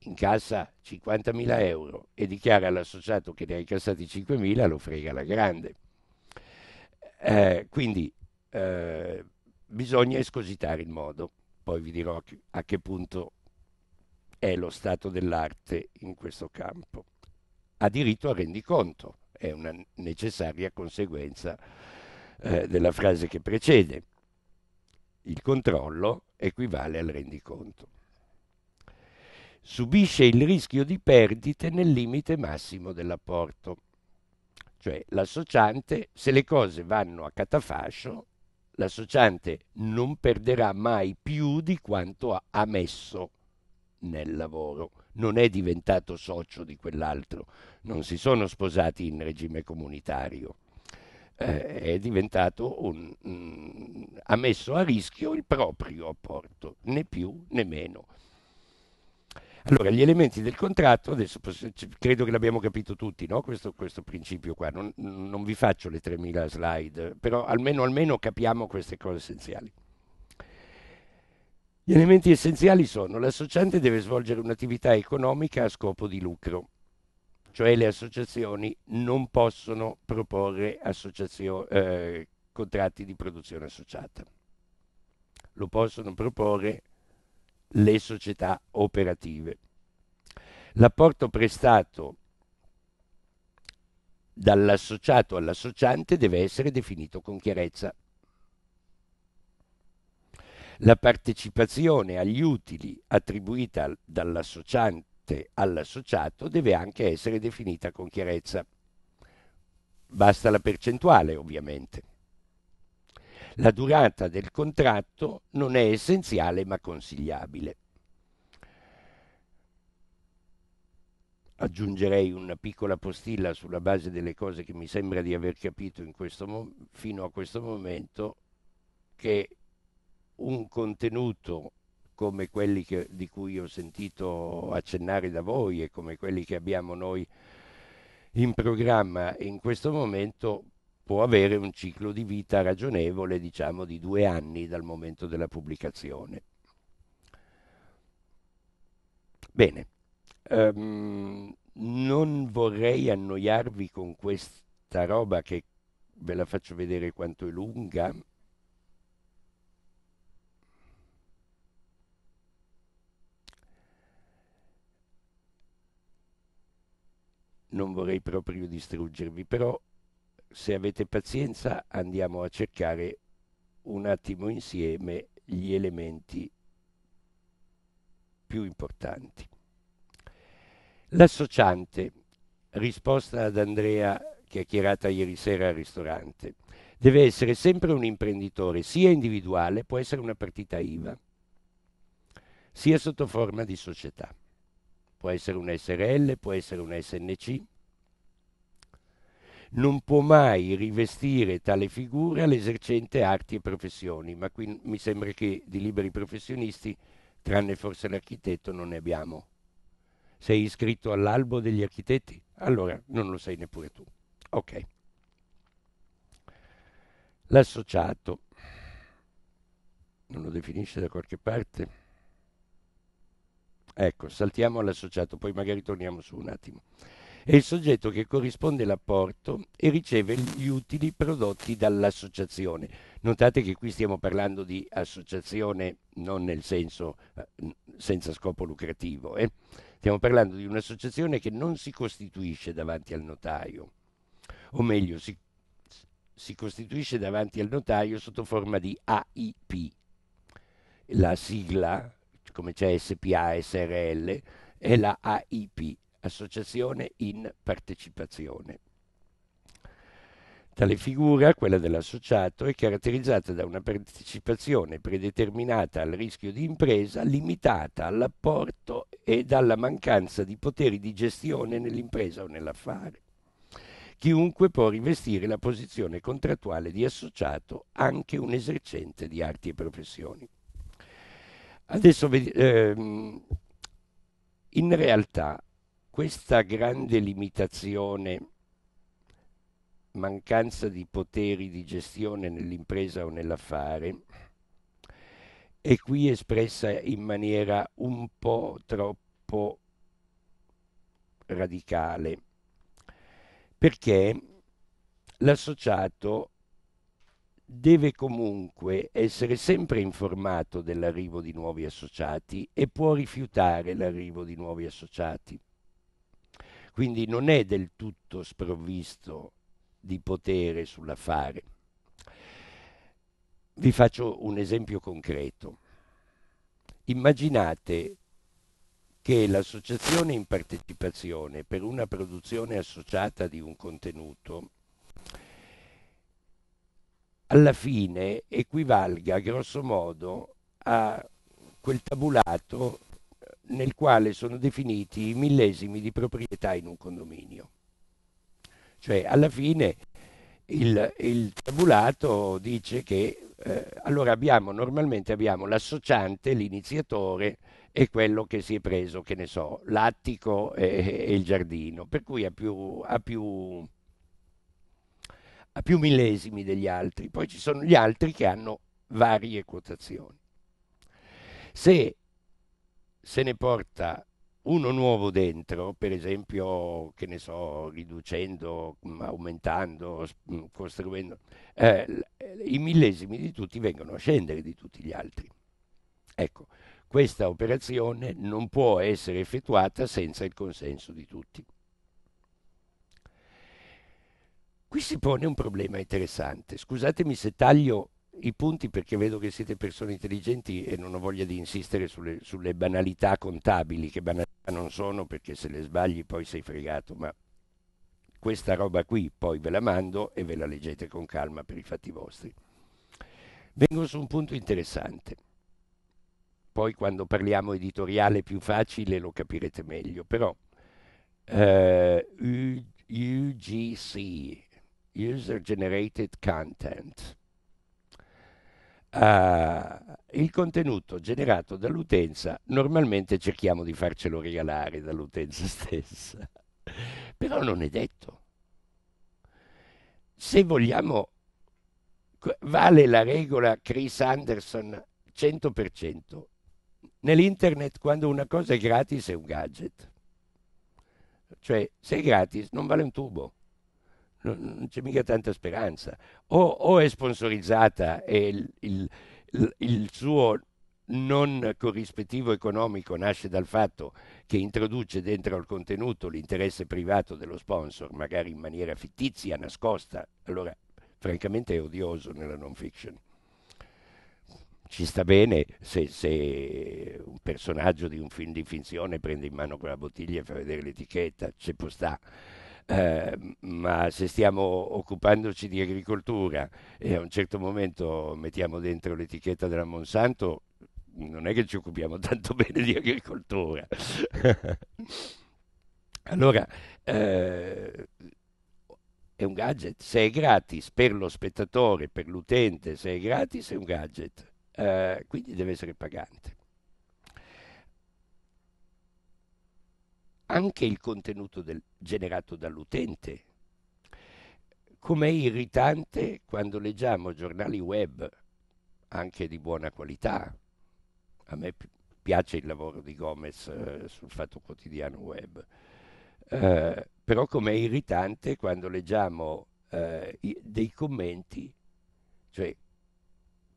incassa 50.000 euro e dichiara all'associato che ne ha incassati 5.000, lo frega la grande. Eh, quindi eh, bisogna escositare il modo, poi vi dirò a che punto è lo stato dell'arte in questo campo. Ha diritto a rendiconto è una necessaria conseguenza eh, della frase che precede. Il controllo equivale al rendiconto. Subisce il rischio di perdite nel limite massimo dell'apporto. Cioè l'associante, se le cose vanno a catafascio, l'associante non perderà mai più di quanto ha messo nel lavoro non è diventato socio di quell'altro, non si sono sposati in regime comunitario. Eh, è diventato un, mm, ha messo a rischio il proprio apporto, né più né meno. Allora, gli elementi del contratto, adesso posso, credo che l'abbiamo capito tutti, no? questo, questo, principio qua, non, non vi faccio le 3.000 slide, però almeno, almeno capiamo queste cose essenziali. Gli elementi essenziali sono l'associante deve svolgere un'attività economica a scopo di lucro, cioè le associazioni non possono proporre associazio- eh, contratti di produzione associata, lo possono proporre le società operative. L'apporto prestato dall'associato all'associante deve essere definito con chiarezza. La partecipazione agli utili attribuita dall'associante all'associato deve anche essere definita con chiarezza. Basta la percentuale, ovviamente. La durata del contratto non è essenziale ma consigliabile. aggiungerei una piccola postilla sulla base delle cose che mi sembra di aver capito questo, fino a questo momento, che un contenuto come quelli che, di cui ho sentito accennare da voi e come quelli che abbiamo noi in programma in questo momento può avere un ciclo di vita ragionevole, diciamo, di due anni dal momento della pubblicazione. Bene, um, non vorrei annoiarvi con questa roba che ve la faccio vedere quanto è lunga, non vorrei proprio distruggervi, però se avete pazienza andiamo a cercare un attimo insieme gli elementi più importanti. L'associante, risposta ad Andrea chiacchierata ieri sera al ristorante, deve essere sempre un imprenditore, sia individuale, può essere una partita IVA, sia sotto forma di società può essere un SRL, può essere un SNC, non può mai rivestire tale figura l'esercente arti e professioni, ma qui mi sembra che di liberi professionisti, tranne forse l'architetto, non ne abbiamo. Sei iscritto all'albo degli architetti? Allora non lo sei neppure tu. Ok. L'associato non lo definisce da qualche parte? Ecco, saltiamo all'associato, poi magari torniamo su un attimo. È il soggetto che corrisponde l'apporto e riceve gli utili prodotti dall'associazione. Notate che qui stiamo parlando di associazione non nel senso eh, senza scopo lucrativo, eh? stiamo parlando di un'associazione che non si costituisce davanti al notaio, o meglio, si, si costituisce davanti al notaio sotto forma di AIP, la sigla come c'è SPA, SRL, e la AIP, Associazione in Partecipazione. Tale figura, quella dell'associato, è caratterizzata da una partecipazione predeterminata al rischio di impresa, limitata all'apporto e dalla mancanza di poteri di gestione nell'impresa o nell'affare. Chiunque può rivestire la posizione contrattuale di associato, anche un esercente di arti e professioni. Adesso ehm, in realtà questa grande limitazione, mancanza di poteri di gestione nell'impresa o nell'affare, è qui espressa in maniera un po' troppo radicale, perché l'associato deve comunque essere sempre informato dell'arrivo di nuovi associati e può rifiutare l'arrivo di nuovi associati. Quindi non è del tutto sprovvisto di potere sull'affare. Vi faccio un esempio concreto. Immaginate che l'associazione in partecipazione per una produzione associata di un contenuto alla fine equivalga grosso modo a quel tabulato nel quale sono definiti i millesimi di proprietà in un condominio. Cioè alla fine il, il tabulato dice che eh, allora abbiamo normalmente abbiamo l'associante, l'iniziatore e quello che si è preso, che ne so, l'attico e, e il giardino, per cui ha più, ha più a più millesimi degli altri, poi ci sono gli altri che hanno varie quotazioni. Se se ne porta uno nuovo dentro, per esempio, che ne so, riducendo, mm, aumentando, mm, costruendo, eh, i millesimi di tutti vengono a scendere di tutti gli altri. Ecco, questa operazione non può essere effettuata senza il consenso di tutti. Qui si pone un problema interessante. Scusatemi se taglio i punti perché vedo che siete persone intelligenti e non ho voglia di insistere sulle, sulle banalità contabili, che banalità non sono perché se le sbagli poi sei fregato, ma questa roba qui poi ve la mando e ve la leggete con calma per i fatti vostri. Vengo su un punto interessante. Poi quando parliamo editoriale più facile lo capirete meglio, però eh, UGC, user generated content. Uh, il contenuto generato dall'utenza normalmente cerchiamo di farcelo regalare dall'utenza stessa, però non è detto. Se vogliamo, vale la regola Chris Anderson 100%. Nell'internet quando una cosa è gratis è un gadget, cioè se è gratis non vale un tubo non c'è mica tanta speranza. O, o è sponsorizzata e il, il, il suo non corrispettivo economico nasce dal fatto che introduce dentro al contenuto l'interesse privato dello sponsor, magari in maniera fittizia, nascosta. Allora, francamente è odioso nella non fiction. Ci sta bene se, se un personaggio di un film di finzione prende in mano quella bottiglia e fa vedere l'etichetta, ci può stare eh, ma se stiamo occupandoci di agricoltura e a un certo momento mettiamo dentro l'etichetta della Monsanto, non è che ci occupiamo tanto bene di agricoltura. allora, eh, è un gadget, se è gratis per lo spettatore, per l'utente, se è gratis è un gadget, eh, quindi deve essere pagante. anche il contenuto del, generato dall'utente. Com'è irritante quando leggiamo giornali web, anche di buona qualità. A me piace il lavoro di Gomez eh, sul Fatto Quotidiano Web. Eh, però com'è irritante quando leggiamo eh, dei commenti, cioè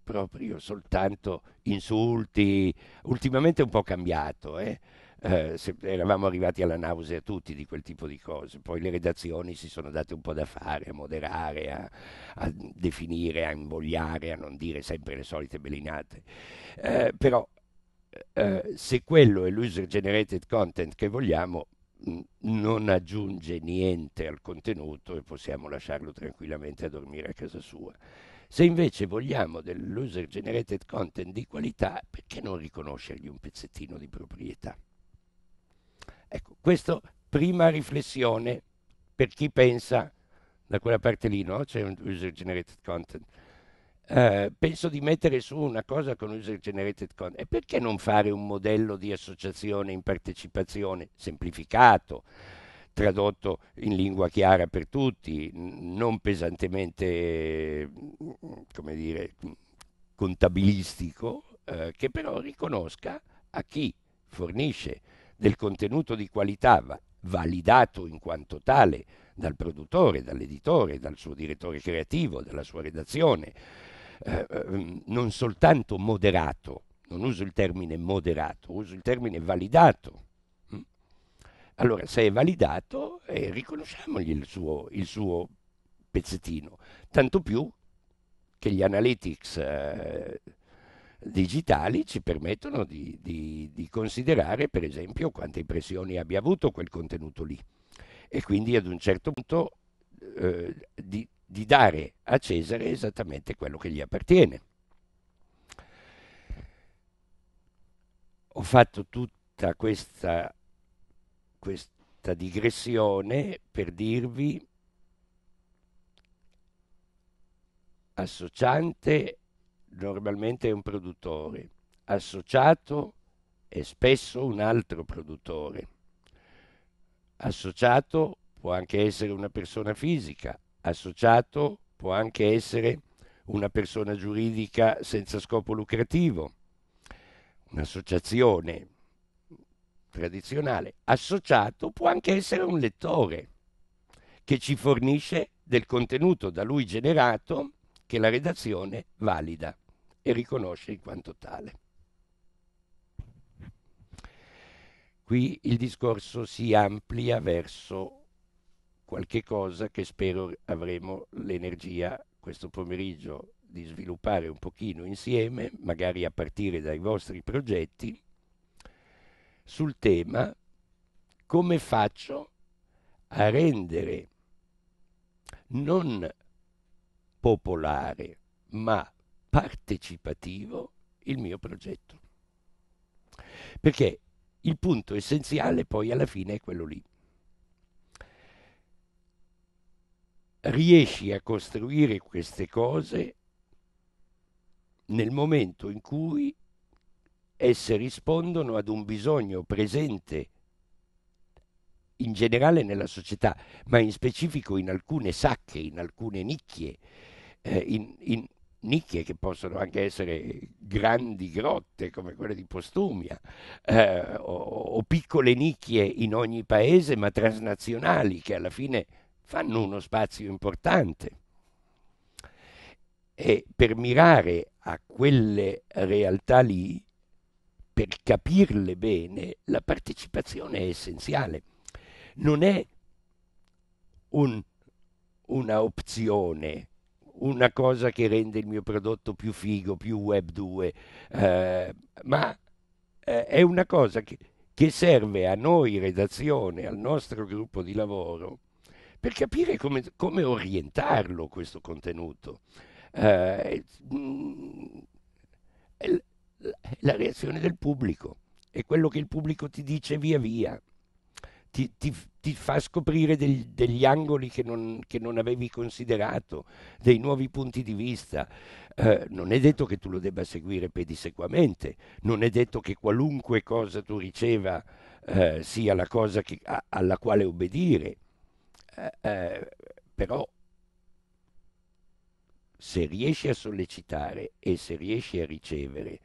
proprio soltanto insulti, ultimamente un po' cambiato, eh? eh, eravamo arrivati alla nausea tutti di quel tipo di cose. Poi le redazioni si sono date un po' da fare, a moderare, a, a definire, a imbogliare, a non dire sempre le solite belinate. Eh, però eh, se quello è l'user generated content che vogliamo, mm, non aggiunge niente al contenuto e possiamo lasciarlo tranquillamente a dormire a casa sua. Se invece vogliamo dell'user generated content di qualità, perché non riconoscergli un pezzettino di proprietà? Ecco, questa prima riflessione per chi pensa da quella parte lì, no? C'è un user generated content. Uh, penso di mettere su una cosa con user generated content. E perché non fare un modello di associazione in partecipazione semplificato, tradotto in lingua chiara per tutti, non pesantemente, come dire, contabilistico, eh, che però riconosca a chi fornisce del contenuto di qualità validato in quanto tale dal produttore, dall'editore, dal suo direttore creativo, dalla sua redazione, eh, ehm, non soltanto moderato, non uso il termine moderato, uso il termine validato. Mm? Allora, se è validato, eh, riconosciamogli il suo, il suo, pezzettino, tanto più che gli analytics eh, digitali ci permettono di, di, di considerare per esempio quante impressioni abbia avuto quel contenuto lì e quindi ad un certo punto eh, di, di dare a Cesare esattamente quello che gli appartiene. Ho fatto tutta questa, questa digressione per dirvi associante normalmente è un produttore, associato e spesso un altro produttore. Associato può anche essere una persona fisica, associato può anche essere una persona giuridica senza scopo lucrativo, un'associazione tradizionale. Associato può anche essere un lettore che ci fornisce del contenuto da lui generato che la redazione valida e riconosce in quanto tale. Qui il discorso si amplia verso qualche cosa che spero avremo l'energia questo pomeriggio di sviluppare un pochino insieme, magari a partire dai vostri progetti, sul tema come faccio a rendere non popolare ma partecipativo il mio progetto. Perché il punto essenziale poi alla fine è quello lì. Riesci a costruire queste cose nel momento in cui esse rispondono ad un bisogno presente in generale nella società, ma in specifico in alcune sacche, in alcune nicchie eh, in, in nicchie che possono anche essere grandi grotte come quelle di Postumia eh, o, o, piccole nicchie in ogni paese ma transnazionali che alla fine fanno uno spazio importante. E per mirare a quelle realtà lì, per capirle bene, la partecipazione è essenziale. Non è un, una opzione una cosa che rende il mio prodotto più figo, più Web 2, eh, ma eh, è una cosa che, che serve a noi redazione, al nostro gruppo di lavoro, per capire come, come orientarlo questo contenuto. Eh, mm, la reazione del pubblico è quello che il pubblico ti dice via via ti, ti, ti fa scoprire del, degli angoli che non, che non, avevi considerato, dei nuovi punti di vista. Eh, non è detto che tu lo debba seguire pedissequamente, non è detto che qualunque cosa tu riceva eh, sia la cosa che, a, alla quale obbedire, eh, eh però se riesci a sollecitare e se riesci a ricevere,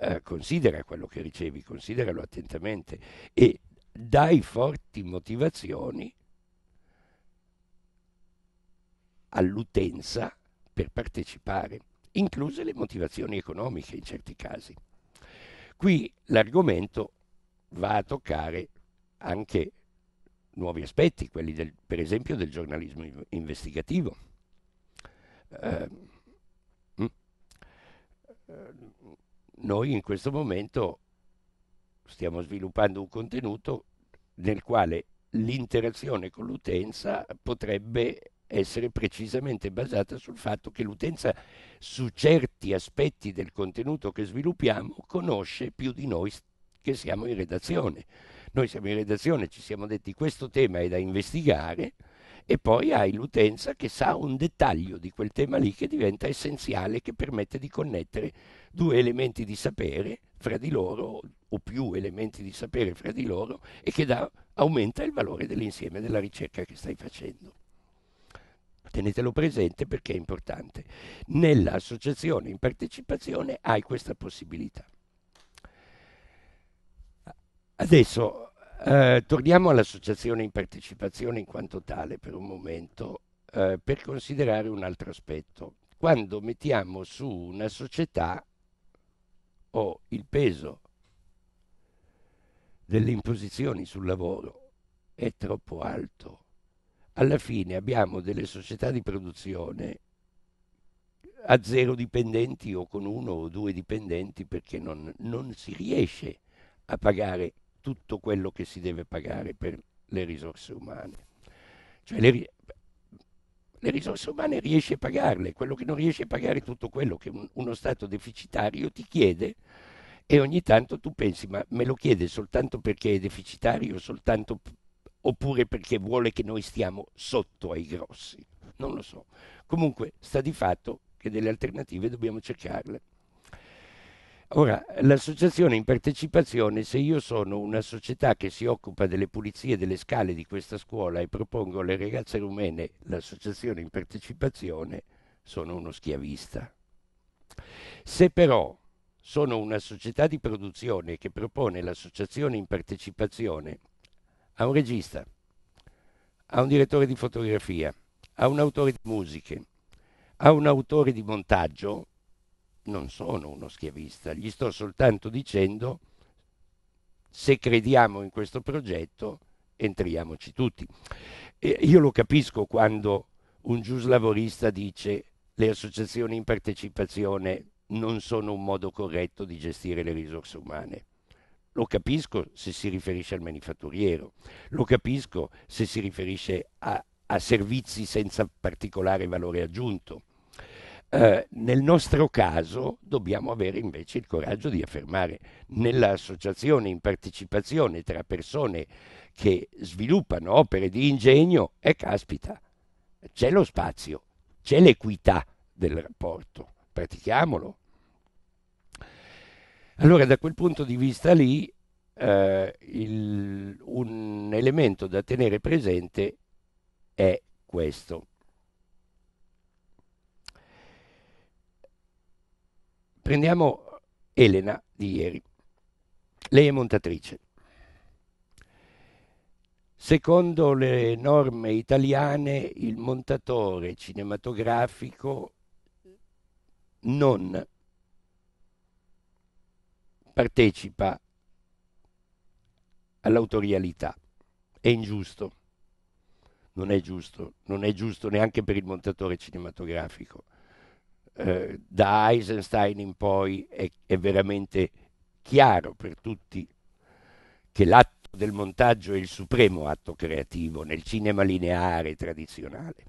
eh, considera quello che ricevi, consideralo attentamente e dai forti motivazioni all'utenza per partecipare, incluse le motivazioni economiche in certi casi. Qui l'argomento va a toccare anche nuovi aspetti, quelli del, per esempio del giornalismo investigativo. Eh, noi in questo momento stiamo sviluppando un contenuto nel quale l'interazione con l'utenza potrebbe essere precisamente basata sul fatto che l'utenza su certi aspetti del contenuto che sviluppiamo conosce più di noi che siamo in redazione. Noi siamo in redazione, ci siamo detti questo tema è da investigare, e poi hai l'utenza che sa un dettaglio di quel tema lì che diventa essenziale, che permette di connettere due elementi di sapere fra di loro o più elementi di sapere fra di loro e che dà, aumenta il valore dell'insieme della ricerca che stai facendo. Tenetelo presente perché è importante. Nell'associazione in partecipazione hai questa possibilità. Adesso eh, torniamo all'associazione in partecipazione in quanto tale per un momento, eh, per considerare un altro aspetto. Quando mettiamo su una società o oh, il peso delle imposizioni sul lavoro è troppo alto, alla fine abbiamo delle società di produzione a zero dipendenti o con uno o due dipendenti perché non, non si riesce a pagare tutto quello che si deve pagare mm. per le risorse umane. Cioè le, le risorse umane riesce a pagarle, quello che non riesce a pagare è tutto quello che un, uno Stato deficitario ti chiede e ogni tanto tu pensi ma me lo chiede soltanto perché è deficitario soltanto, oppure perché vuole che noi stiamo sotto ai grossi. Non lo so. Comunque sta di fatto che delle alternative dobbiamo cercarle. Ora, l'associazione in partecipazione, se io sono una società che si occupa delle pulizie delle scale di questa scuola e propongo alle ragazze rumene l'associazione in partecipazione, sono uno schiavista. Se però sono una società di produzione che propone l'associazione in partecipazione a un regista, a un direttore di fotografia, a un autore di musiche, a un autore di montaggio, non sono uno schiavista, gli sto soltanto dicendo se crediamo in questo progetto entriamoci tutti. E io lo capisco quando un giuslavorista dice le associazioni in partecipazione non sono un modo corretto di gestire le risorse umane. Lo capisco se si riferisce al manifatturiero, lo capisco se si riferisce a, a servizi senza particolare valore aggiunto, eh, nel nostro caso dobbiamo avere invece il coraggio di affermare nell'associazione in partecipazione tra persone che sviluppano opere di ingegno, e caspita, c'è lo spazio, c'è l'equità del rapporto, pratichiamolo. Allora da quel punto di vista lì eh, il, un elemento da tenere presente è questo. Prendiamo Elena di ieri. Lei è montatrice. Secondo le norme italiane, il montatore cinematografico non partecipa all'autorialità. È ingiusto. Non è giusto, non è giusto neanche per il montatore cinematografico. Eh, da Eisenstein in poi è, è veramente chiaro per tutti che l'atto del montaggio è il supremo atto creativo nel cinema lineare tradizionale.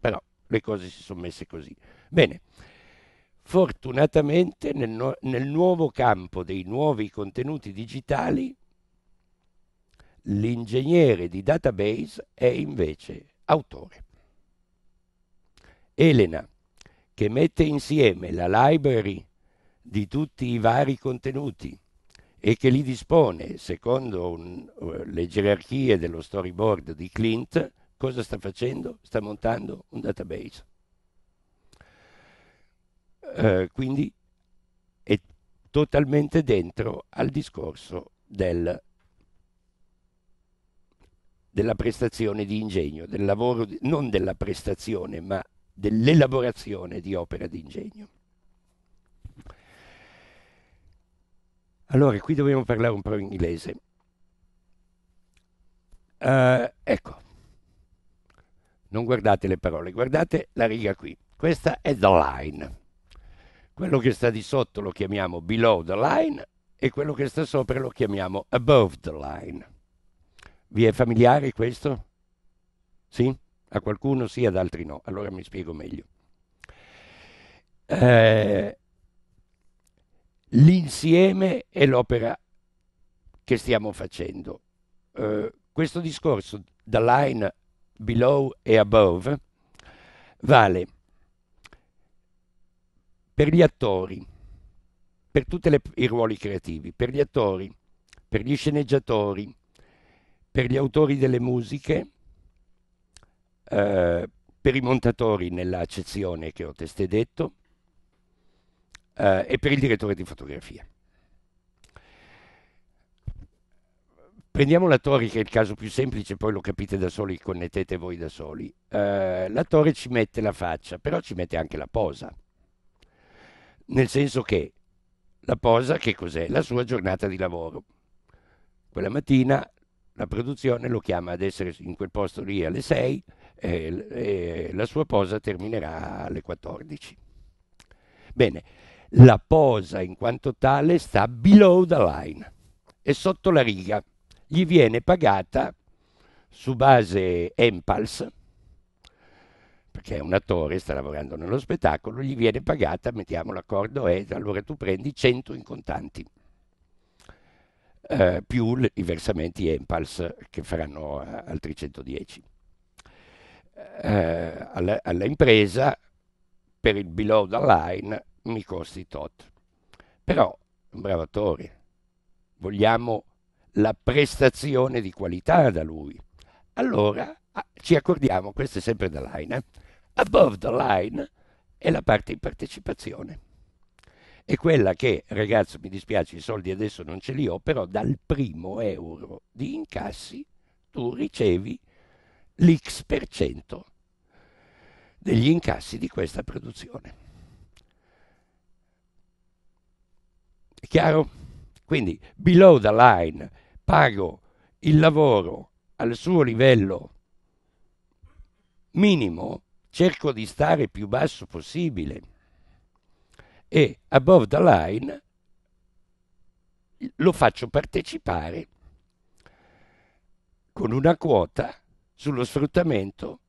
Però le cose si sono messe così. Bene, fortunatamente nel, no- nel nuovo campo dei nuovi contenuti digitali l'ingegnere di database è invece autore. Elena che mette insieme la library di tutti i vari contenuti e che li dispone secondo un, eh, le gerarchie dello storyboard di Clint, cosa sta facendo? Sta montando un database. Eh, quindi è totalmente dentro al discorso del, della prestazione di ingegno, del lavoro, non della prestazione, ma dell'elaborazione di opera d'ingegno. Allora, qui dobbiamo parlare un po' in inglese. Uh, ecco, non guardate le parole, guardate la riga qui. Questa è the line. Quello che sta di sotto lo chiamiamo below the line e quello che sta sopra lo chiamiamo above the line. Vi è familiare questo? Sì? a qualcuno sì, ad altri no. Allora mi spiego meglio. Eh, l'insieme è l'opera che stiamo facendo. Eh, questo discorso, the line below e above, vale per gli attori, per tutti i ruoli creativi, per gli attori, per gli sceneggiatori, per gli autori delle musiche, eh, per i montatori nella accezione che ho testé detto eh, e per il direttore di fotografia. Prendiamo la Torre che è il caso più semplice, poi lo capite da soli, connettete voi da soli. Eh, la Torre ci mette la faccia, però ci mette anche la posa. Nel senso che la posa che cos'è? La sua giornata di lavoro. Quella mattina la produzione lo chiama ad essere in quel posto lì alle 6 e, e la sua posa terminerà alle 14. Bene, la posa in quanto tale sta below the line, è sotto la riga, gli viene pagata su base impulse, perché è un attore, sta lavorando nello spettacolo, gli viene pagata, mettiamo l'accordo, è eh, allora tu prendi 100 in contanti, eh, più i versamenti impulse che faranno altri 110 eh, all'impresa per il below the line mi costi tot. Però, bravo attore, vogliamo la prestazione di qualità da lui. Allora ah, ci accordiamo, questo è sempre the line, eh? above the line è la parte in partecipazione. È quella che, ragazzo, mi dispiace, i soldi adesso non ce li ho, però dal primo euro di incassi tu ricevi l'X% per cento degli incassi di questa produzione. È chiaro? Quindi below the line pago il lavoro al suo livello minimo, cerco di stare più basso possibile e above the line lo faccio partecipare con una quota sullo sfruttamento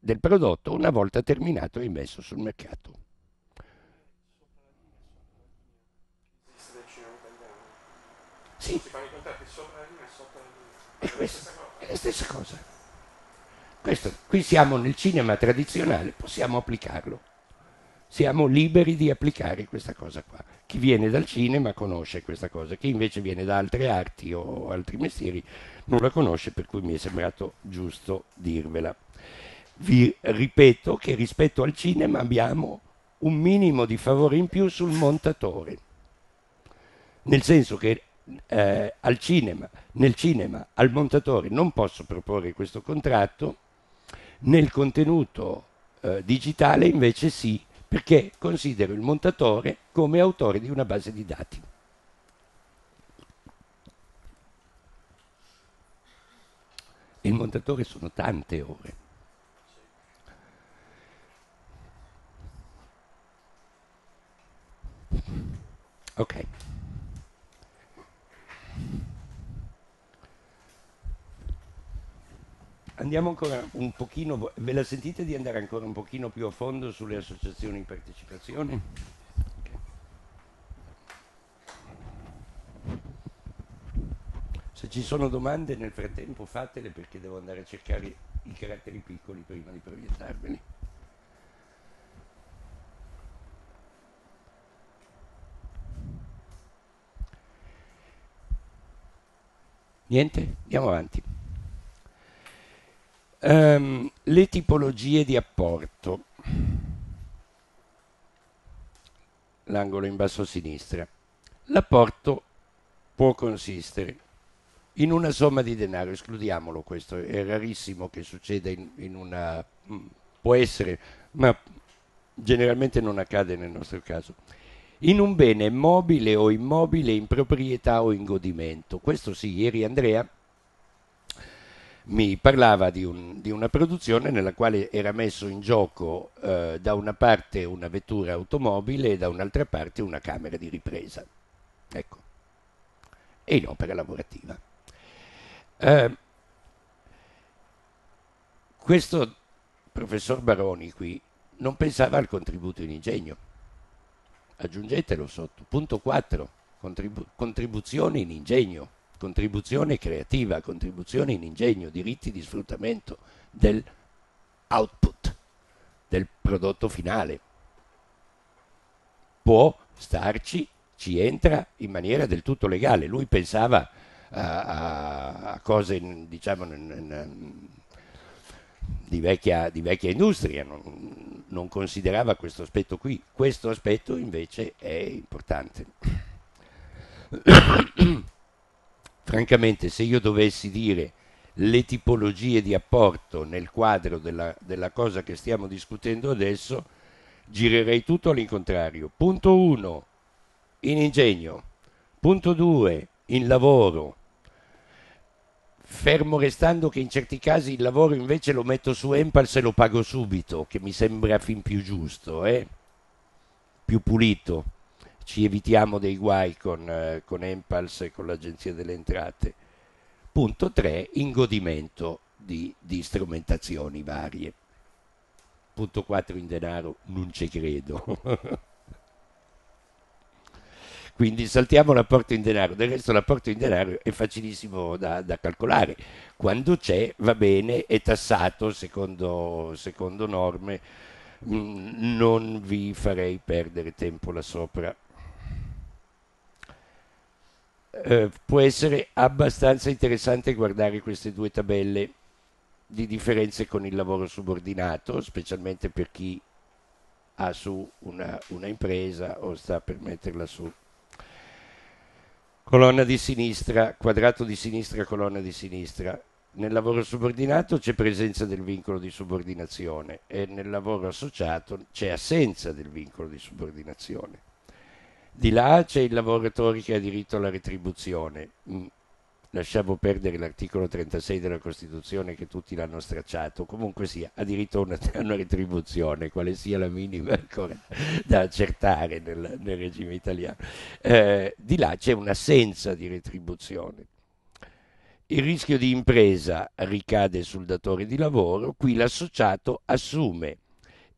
del prodotto una volta terminato e messo sul mercato. Sì. Si fanno i contratti sopra la linea, e sotto la linea. È, questa, è la stessa cosa. Questo, qui siamo nel cinema tradizionale, possiamo applicarlo siamo liberi di applicare questa cosa qua. Chi viene dal cinema conosce questa cosa, chi invece viene da altre arti o altri mestieri non la conosce, per cui mi è sembrato giusto dirvela. Vi ripeto che rispetto al cinema abbiamo un minimo di favore in più sul montatore, nel senso che eh, al cinema, nel cinema al montatore non posso proporre questo contratto, nel contenuto eh, digitale invece sì perché considero il montatore come autore di una base di dati. il montatore sono tante ore. Ok. Andiamo ancora un pochino, ve la sentite di andare ancora un pochino più a fondo sulle associazioni in partecipazione? Se ci sono domande nel frattempo fatele perché devo andare a cercare i caratteri piccoli prima di proiettarveli. Niente? Andiamo avanti. Um, le tipologie di apporto. L'angolo in basso a sinistra. L'apporto può consistere in una somma di denaro, escludiamolo questo, è rarissimo che succeda in, in una... Mm, può essere, ma generalmente non accade nel nostro caso in un bene mobile o immobile in proprietà o in godimento. Questo sì, ieri Andrea mi parlava di, un, di, una produzione nella quale era messo in gioco eh, da una parte una vettura automobile e da un'altra parte una camera di ripresa. Ecco, e in opera lavorativa. Eh, questo professor Baroni qui non pensava al contributo in ingegno. Aggiungetelo sotto. Punto 4. Contribu- contribuzione in ingegno contribuzione creativa, contribuzione in ingegno, diritti di sfruttamento dell'output, del prodotto finale. Può starci, ci entra in maniera del tutto legale. Lui pensava eh, a, a cose, diciamo, di vecchia, di vecchia, industria, non, non considerava questo aspetto qui. Questo aspetto invece è importante francamente se io dovessi dire le tipologie di apporto nel quadro della, della cosa che stiamo discutendo adesso, girerei tutto all'incontrario. Punto 1, in ingegno. Punto 2, in lavoro. Fermo restando che in certi casi il lavoro invece lo metto su Empals e lo pago subito, che mi sembra fin più giusto, eh? più pulito ci evitiamo dei guai con, eh, con Empals e con l'Agenzia delle Entrate. Punto 3, ingodimento di, di strumentazioni varie. Punto 4 in denaro, non ci credo. Quindi saltiamo l'apporto in denaro, del resto l'apporto in denaro è facilissimo da, da calcolare. Quando c'è va bene, è tassato secondo, secondo norme mm, non vi farei perdere tempo là sopra. Eh, può essere abbastanza interessante guardare queste due tabelle di differenze con il lavoro subordinato, specialmente per chi ha su una, una impresa o sta per metterla su. Colonna di sinistra, quadrato di sinistra, colonna di sinistra. Nel lavoro subordinato c'è presenza del vincolo di subordinazione e nel lavoro associato c'è assenza del vincolo di subordinazione di là c'è il lavoratore che ha diritto alla retribuzione. Mm. Lasciamo perdere l'articolo 36 della Costituzione che tutti l'hanno stracciato, comunque sia, ha diritto a una, una retribuzione, quale sia la minima ancora da accertare nel, nel regime italiano. Eh, di là c'è un'assenza di retribuzione. Il rischio di impresa ricade sul datore di lavoro, qui l'associato assume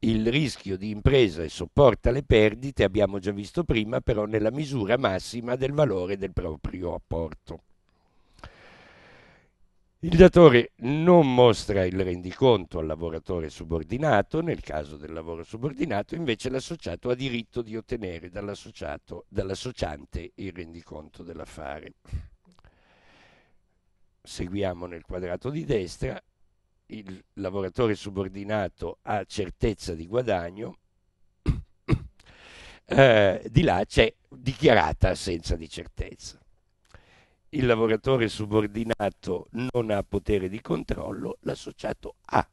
il rischio di impresa e sopporta le perdite, abbiamo già visto prima, però nella misura massima del valore del proprio apporto. Il datore non mostra il rendiconto al lavoratore subordinato, nel caso del lavoro subordinato invece l'associato ha diritto di ottenere dall'associante il rendiconto dell'affare. Seguiamo nel quadrato di destra il lavoratore subordinato ha certezza di guadagno, eh, di là c'è dichiarata assenza di certezza. Il lavoratore subordinato non ha potere di controllo, l'associato ha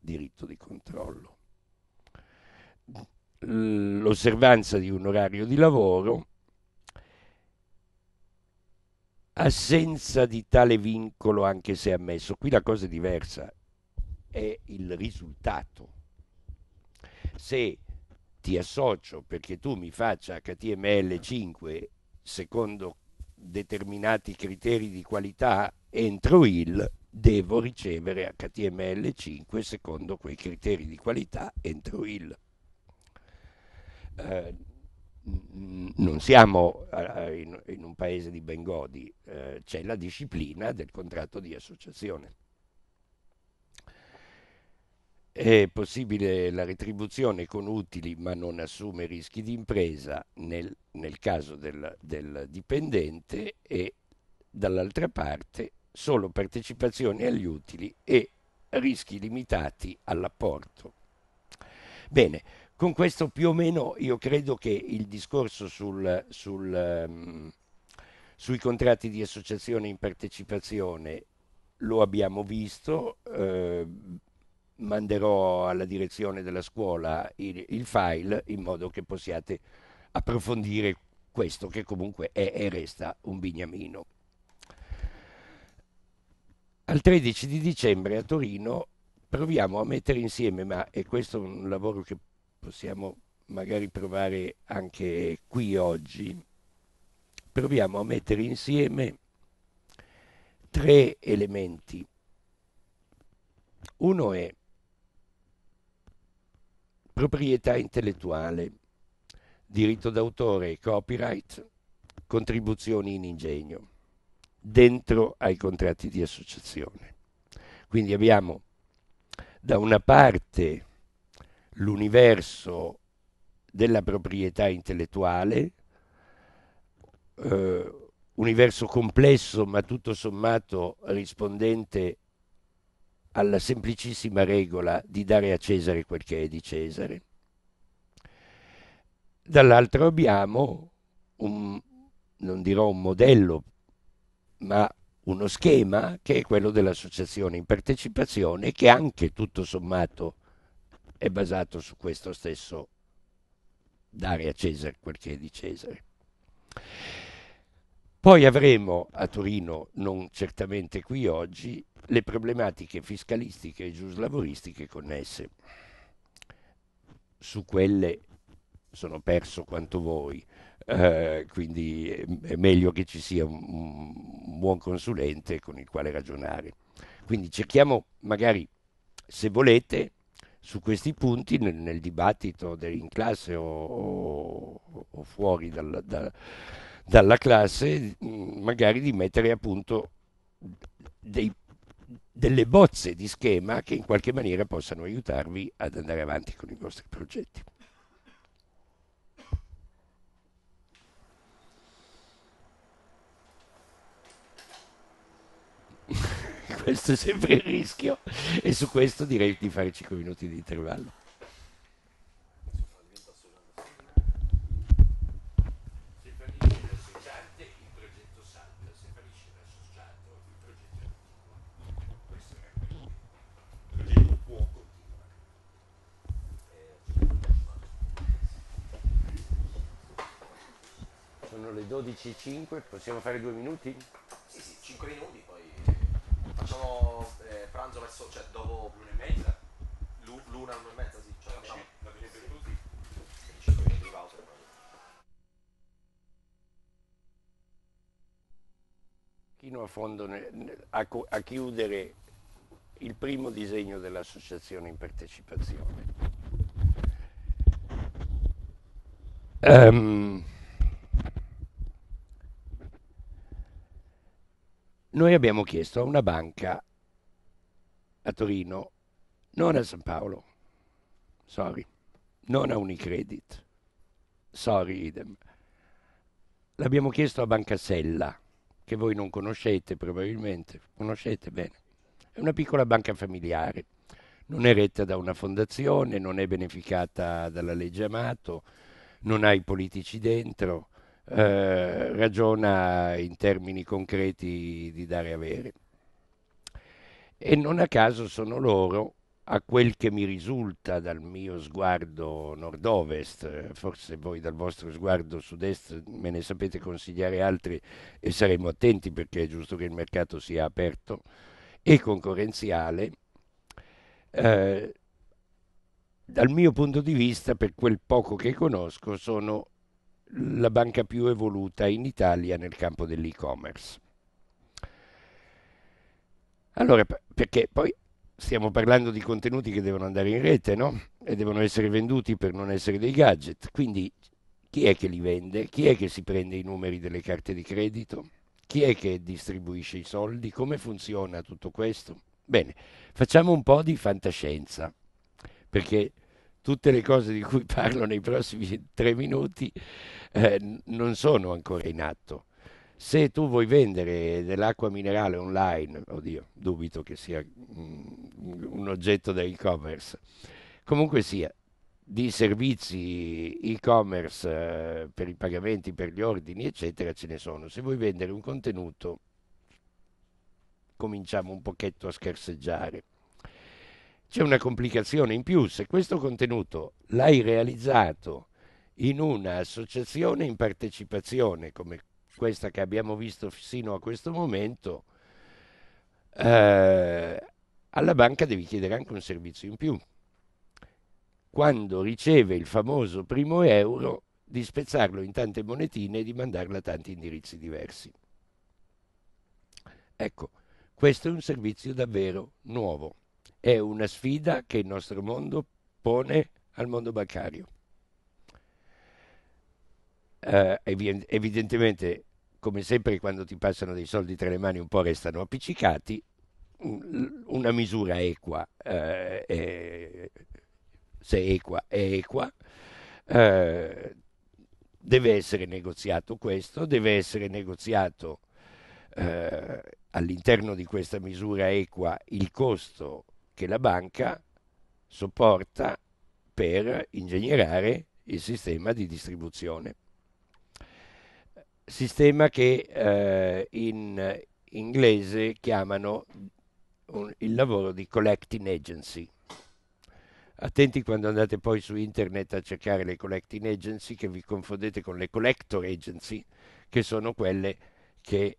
diritto di controllo. L'osservanza di un orario di lavoro, assenza di tale vincolo anche se ammesso. Qui la cosa è diversa è il risultato. Se ti associo perché tu mi faccia HTML5 secondo determinati criteri di qualità entro il devo ricevere HTML5 secondo quei criteri di qualità entro il eh, non siamo eh, in, un paese di Bengodi, eh, c'è la disciplina del contratto di associazione. È possibile la retribuzione con utili ma non assume rischi di impresa nel, nel caso del, del dipendente e dall'altra parte solo partecipazione agli utili e rischi limitati all'apporto. Bene, con questo più o meno io credo che il discorso sul, sul, um, sui contratti di associazione in partecipazione lo abbiamo visto. Eh, manderò alla direzione della scuola il, il file in modo che possiate approfondire questo che comunque è e resta un bignamino. Al 13 di dicembre a Torino proviamo a mettere insieme, ma e questo è un lavoro che possiamo magari provare anche qui oggi, proviamo a mettere insieme tre elementi. Uno è proprietà intellettuale, diritto d'autore e copyright, contribuzioni in ingegno, dentro ai contratti di associazione. Quindi abbiamo da una parte l'universo della proprietà intellettuale, eh, universo complesso ma tutto sommato rispondente alla semplicissima regola di dare a Cesare quel che è di Cesare. Dall'altro abbiamo un, non dirò un modello, ma uno schema che è quello dell'associazione in partecipazione che anche tutto sommato è basato su questo stesso dare a Cesare quel che è di Cesare. Poi avremo a Torino, non certamente qui oggi, le problematiche fiscalistiche e giuslavoristiche connesse. Su quelle sono perso quanto voi, eh, quindi è meglio che ci sia un, un buon consulente con il quale ragionare. Quindi cerchiamo magari, se volete, su questi punti nel, nel dibattito in classe o, o, o fuori dal, da, dalla classe, magari di mettere a punto dei delle bozze di schema che in qualche maniera possano aiutarvi ad andare avanti con i vostri progetti. questo è sempre il rischio e su questo direi di fare 5 minuti di intervallo. le 12.05, possiamo fare due minuti? Sì, sì, 5 minuti, poi facciamo eh, pranzo verso, cioè dopo l'una e mezza. L'una, l'una e mezza, sì, cioè la ah, facciamo. La fine per tutti. 5 minuti di pausa. Fino a fondo a, a chiudere il primo disegno dell'associazione in partecipazione. Um, Noi abbiamo chiesto a una banca a Torino, non a San Paolo, sorry, non a Unicredit, sorry idem. L'abbiamo chiesto a Banca Sella, che voi non conoscete probabilmente, conoscete bene. È una piccola banca familiare, non è retta da una fondazione, non è beneficata dalla legge Amato, non ha i politici dentro, eh, ragiona in termini concreti di dare e avere. E non a caso sono loro, a quel che mi risulta dal mio sguardo nord-ovest, forse voi dal vostro sguardo sud-est me ne sapete consigliare altri e saremo attenti perché è giusto che il mercato sia aperto e concorrenziale, eh, dal mio punto di vista, per quel poco che conosco, sono la banca più evoluta in Italia nel campo dell'e-commerce. Allora, perché poi stiamo parlando di contenuti che devono andare in rete, no? E devono essere venduti per non essere dei gadget. Quindi chi è che li vende? Chi è che si prende i numeri delle carte di credito? Chi è che distribuisce i soldi? Come funziona tutto questo? Bene, facciamo un po' di fantascienza, perché tutte le cose di cui parlo nei prossimi tre minuti eh, non sono ancora in atto. Se tu vuoi vendere dell'acqua minerale online, oddio, dubito che sia mm, un oggetto da e-commerce, comunque sia, di servizi e-commerce eh, per i pagamenti, per gli ordini, eccetera, ce ne sono. Se vuoi vendere un contenuto, cominciamo un pochetto a scarseggiare. C'è una complicazione in più, se questo contenuto l'hai realizzato in un'associazione in partecipazione come questa che abbiamo visto fino a questo momento, eh, alla banca devi chiedere anche un servizio in più. Quando riceve il famoso primo euro, di spezzarlo in tante monetine e di mandarlo a tanti indirizzi diversi. Ecco, questo è un servizio davvero nuovo. È una sfida che il nostro mondo pone al mondo bancario. Eh, evidentemente, come sempre, quando ti passano dei soldi tra le mani un po' restano appiccicati, mm, una misura equa, eh, è, se equa è equa, eh, deve essere negoziato questo, deve essere negoziato eh, all'interno di questa misura equa il costo che la banca sopporta per ingegnerare il sistema di distribuzione. Sistema che eh, in inglese chiamano un, il lavoro di collecting agency. Attenti quando andate poi su internet a cercare le collecting agency che vi confondete con le collector agency, che sono quelle che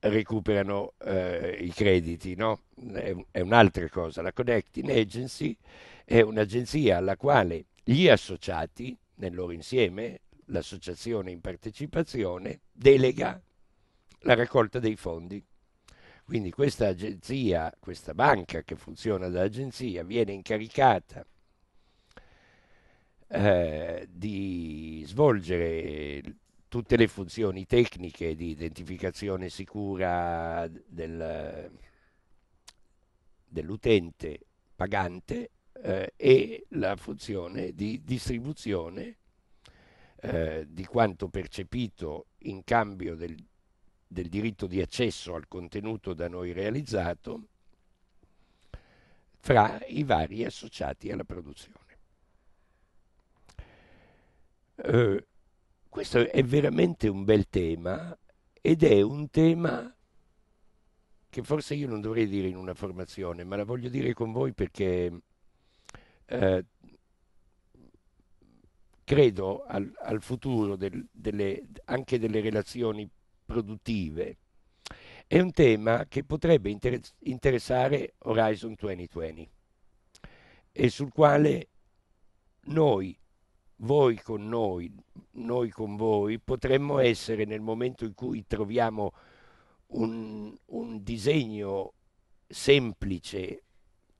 recuperano eh, i crediti, no? È, è un'altra cosa. La Connecting Agency è un'agenzia alla quale gli associati, nel loro insieme, l'associazione in partecipazione, delega la raccolta dei fondi. Quindi questa agenzia, questa banca che funziona da agenzia, viene incaricata eh, di svolgere tutte le funzioni tecniche di identificazione sicura del, dell'utente pagante eh, e la funzione di distribuzione eh, di quanto percepito in cambio del, del diritto di accesso al contenuto da noi realizzato fra i vari associati alla produzione. Eh, questo è veramente un bel tema ed è un tema che forse io non dovrei dire in una formazione, ma la voglio dire con voi perché eh, credo al, al futuro del, delle, anche delle relazioni produttive. È un tema che potrebbe inter interessare Horizon 2020 e sul quale noi voi con noi, noi con voi, potremmo essere nel momento in cui troviamo un, un disegno semplice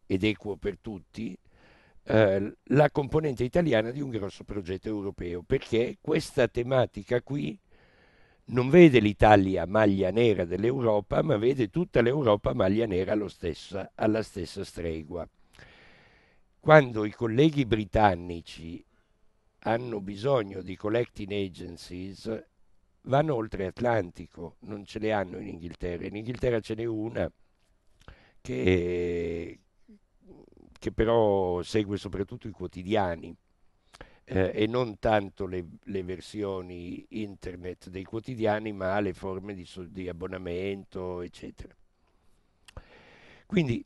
ed equo per tutti, eh, la componente italiana di un grosso progetto europeo, perché questa tematica qui non vede l'Italia maglia nera dell'Europa, ma vede tutta l'Europa maglia nera stessa, alla stessa stregua. Quando i colleghi britannici hanno bisogno di collecting agencies vanno oltre Atlantico, non ce le hanno in Inghilterra. In Inghilterra ce n'è una che, che però segue soprattutto i quotidiani eh, e non tanto le, le, versioni internet dei quotidiani, ma le forme di, di abbonamento, eccetera. Quindi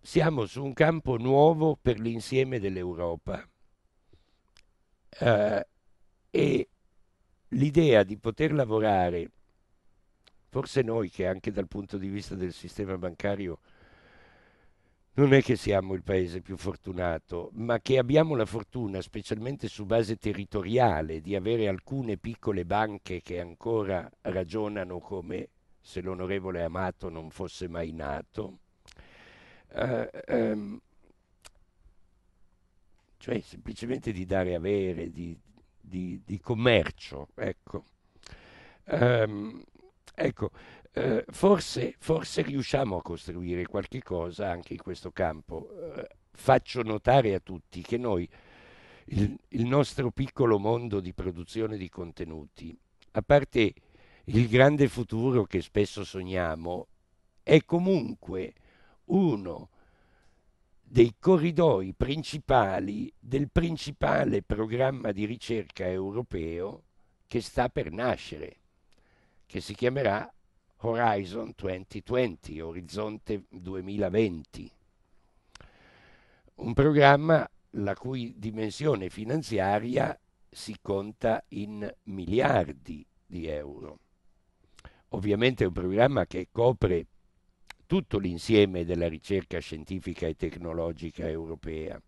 siamo su un campo nuovo per l'insieme dell'Europa eh, e l'idea di poter lavorare, forse noi che anche dal punto di vista del sistema bancario non è che siamo il paese più fortunato, ma che abbiamo la fortuna, specialmente su base territoriale, di avere alcune piccole banche che ancora ragionano come se l'onorevole Amato non fosse mai nato. Uh, um, cioè semplicemente di dare avere, di, di, di commercio. Ecco, um, ecco eh, forse, forse, riusciamo a costruire qualche cosa anche in questo campo. Eh, faccio notare a tutti che noi, il, il nostro piccolo mondo di produzione di contenuti, a parte il grande futuro che spesso sogniamo, è comunque uno dei corridoi principali del principale programma di ricerca europeo che sta per nascere, che si chiamerà Horizon 2020, Orizzonte 2020. Un programma la cui dimensione finanziaria si conta in miliardi di euro. Ovviamente è un programma che copre tutto l'insieme della ricerca scientifica e tecnologica europea,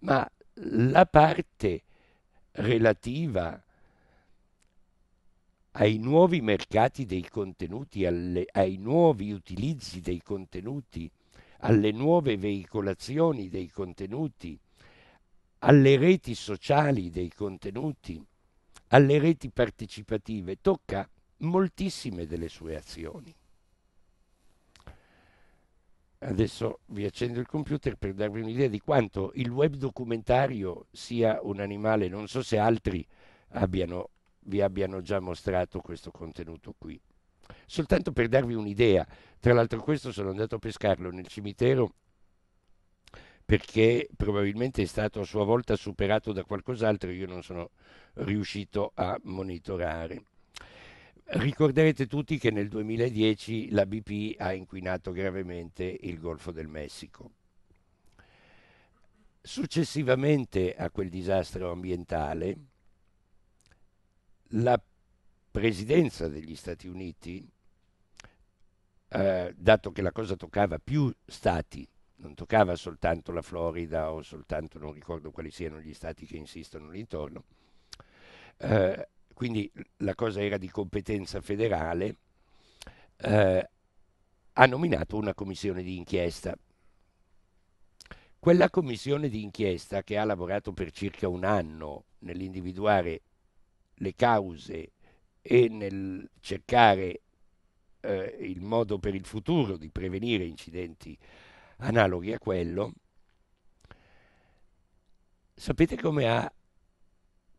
ma la parte relativa ai nuovi mercati dei contenuti, alle, ai nuovi utilizzi dei contenuti, alle nuove veicolazioni dei contenuti, alle reti sociali dei contenuti, alle reti partecipative, tocca moltissime delle sue azioni. Adesso vi accendo il computer per darvi un'idea di quanto il web documentario sia un animale, non so se altri abbiano, vi abbiano già mostrato questo contenuto qui. Soltanto per darvi un'idea, tra l'altro questo sono andato a pescarlo nel cimitero perché probabilmente è stato a sua volta superato da qualcos'altro, io non sono riuscito a monitorare. Ricorderete tutti che nel 2010 la BP ha inquinato gravemente il Golfo del Messico. Successivamente a quel disastro ambientale, la presidenza degli Stati Uniti, eh, dato che la cosa toccava più stati, non toccava soltanto la Florida o soltanto non ricordo quali siano gli stati che insistono lì intorno, eh, quindi la cosa era di competenza federale, eh, ha nominato una commissione di inchiesta. Quella commissione di inchiesta che ha lavorato per circa un anno nell'individuare le cause e nel cercare eh, il modo per il futuro di prevenire incidenti analoghi a quello, sapete come ha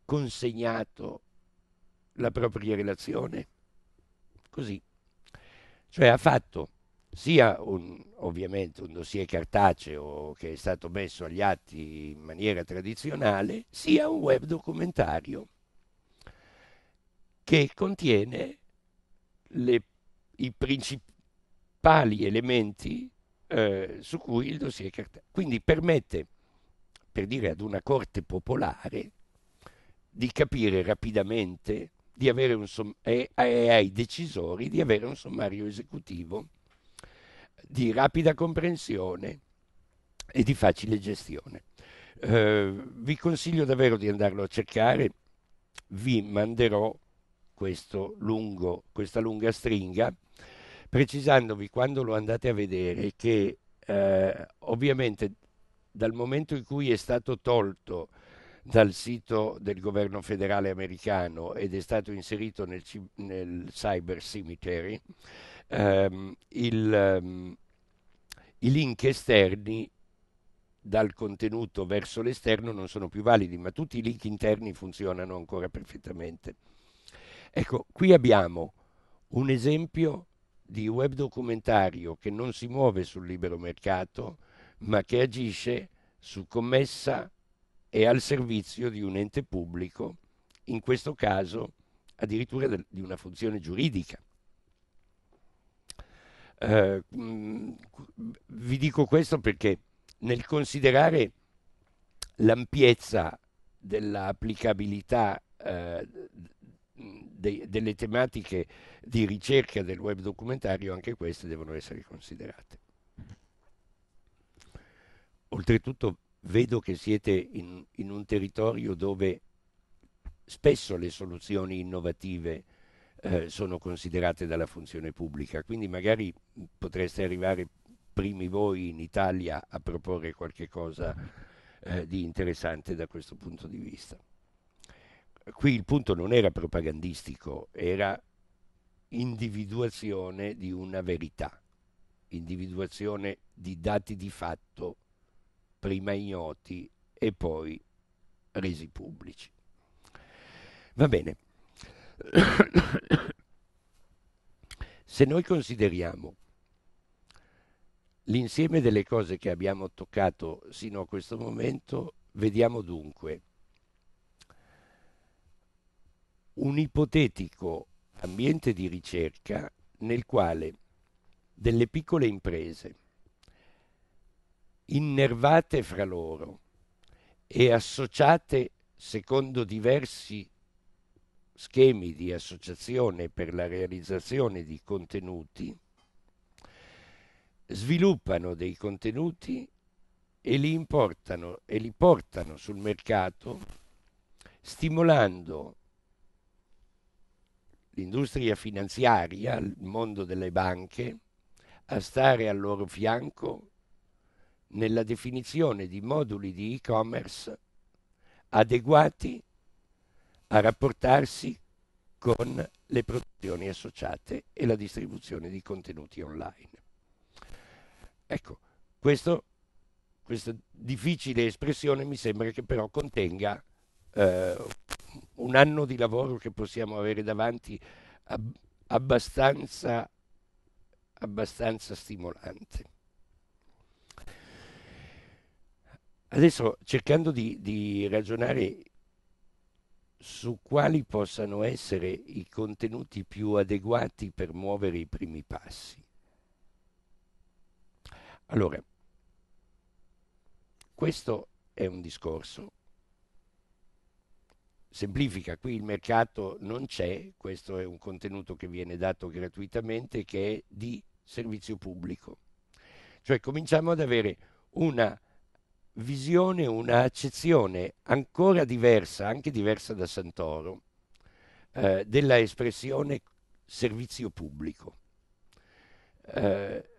consegnato la propria relazione. Così. Cioè ha fatto sia un, ovviamente un dossier cartaceo che è stato messo agli atti in maniera tradizionale, sia un web documentario che contiene le, i principali elementi eh, su cui il dossier cartaceo. Quindi permette, per dire ad una corte popolare, di capire rapidamente di avere un somm- e ai decisori di avere un sommario esecutivo di rapida comprensione e di facile gestione. Eh, vi consiglio davvero di andarlo a cercare, vi manderò lungo, questa lunga stringa precisandovi quando lo andate a vedere che eh, ovviamente dal momento in cui è stato tolto dal sito del governo federale americano ed è stato inserito nel, nel Cyber Cemetery, ehm, il, um, i link esterni dal contenuto verso l'esterno non sono più validi, ma tutti i link interni funzionano ancora perfettamente. Ecco, qui abbiamo un esempio di web documentario che non si muove sul libero mercato, ma che agisce su commessa è al servizio di un ente pubblico, in questo caso addirittura di una funzione giuridica. Eh, vi dico questo perché nel considerare l'ampiezza dell'applicabilità eh, de- delle tematiche di ricerca del web documentario, anche queste devono essere considerate. Oltretutto vedo che siete in, in un territorio dove spesso le soluzioni innovative eh, sono considerate dalla funzione pubblica, quindi magari potreste arrivare primi voi in Italia a proporre qualche cosa eh, di interessante da questo punto di vista. Qui il punto non era propagandistico, era individuazione di una verità, individuazione di dati di fatto prima ignoti e poi resi pubblici. Va bene. Se noi consideriamo l'insieme delle cose che abbiamo toccato sino a questo momento, vediamo dunque un ipotetico ambiente di ricerca nel quale delle piccole imprese innervate fra loro e associate secondo diversi schemi di associazione per la realizzazione di contenuti, sviluppano dei contenuti e li importano e li portano sul mercato stimolando l'industria finanziaria, il mondo delle banche, a stare al loro fianco nella definizione di moduli di e-commerce adeguati a rapportarsi con le produzioni associate e la distribuzione di contenuti online. Ecco, questo, questa difficile espressione mi sembra che però contenga eh, un anno di lavoro che possiamo avere davanti ab abbastanza, abbastanza stimolante. Adesso cercando di, di ragionare su quali possano essere i contenuti più adeguati per muovere i primi passi. Allora, questo è un discorso. Semplifica, qui il mercato non c'è, questo è un contenuto che viene dato gratuitamente che è di servizio pubblico. Cioè cominciamo ad avere una visione, una accezione ancora diversa, anche diversa da Santoro, eh, della espressione servizio pubblico. Eh,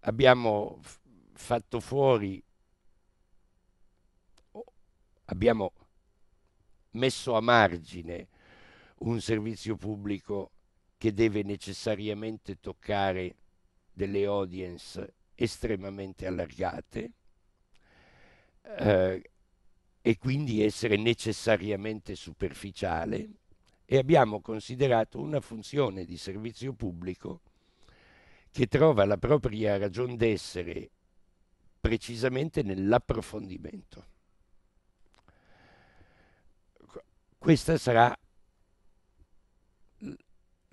abbiamo f- fatto fuori, abbiamo messo a margine un servizio pubblico che deve necessariamente toccare delle audience estremamente allargate, eh, e quindi essere necessariamente superficiale e abbiamo considerato una funzione di servizio pubblico che trova la propria ragion d'essere precisamente nell'approfondimento. Questa sarà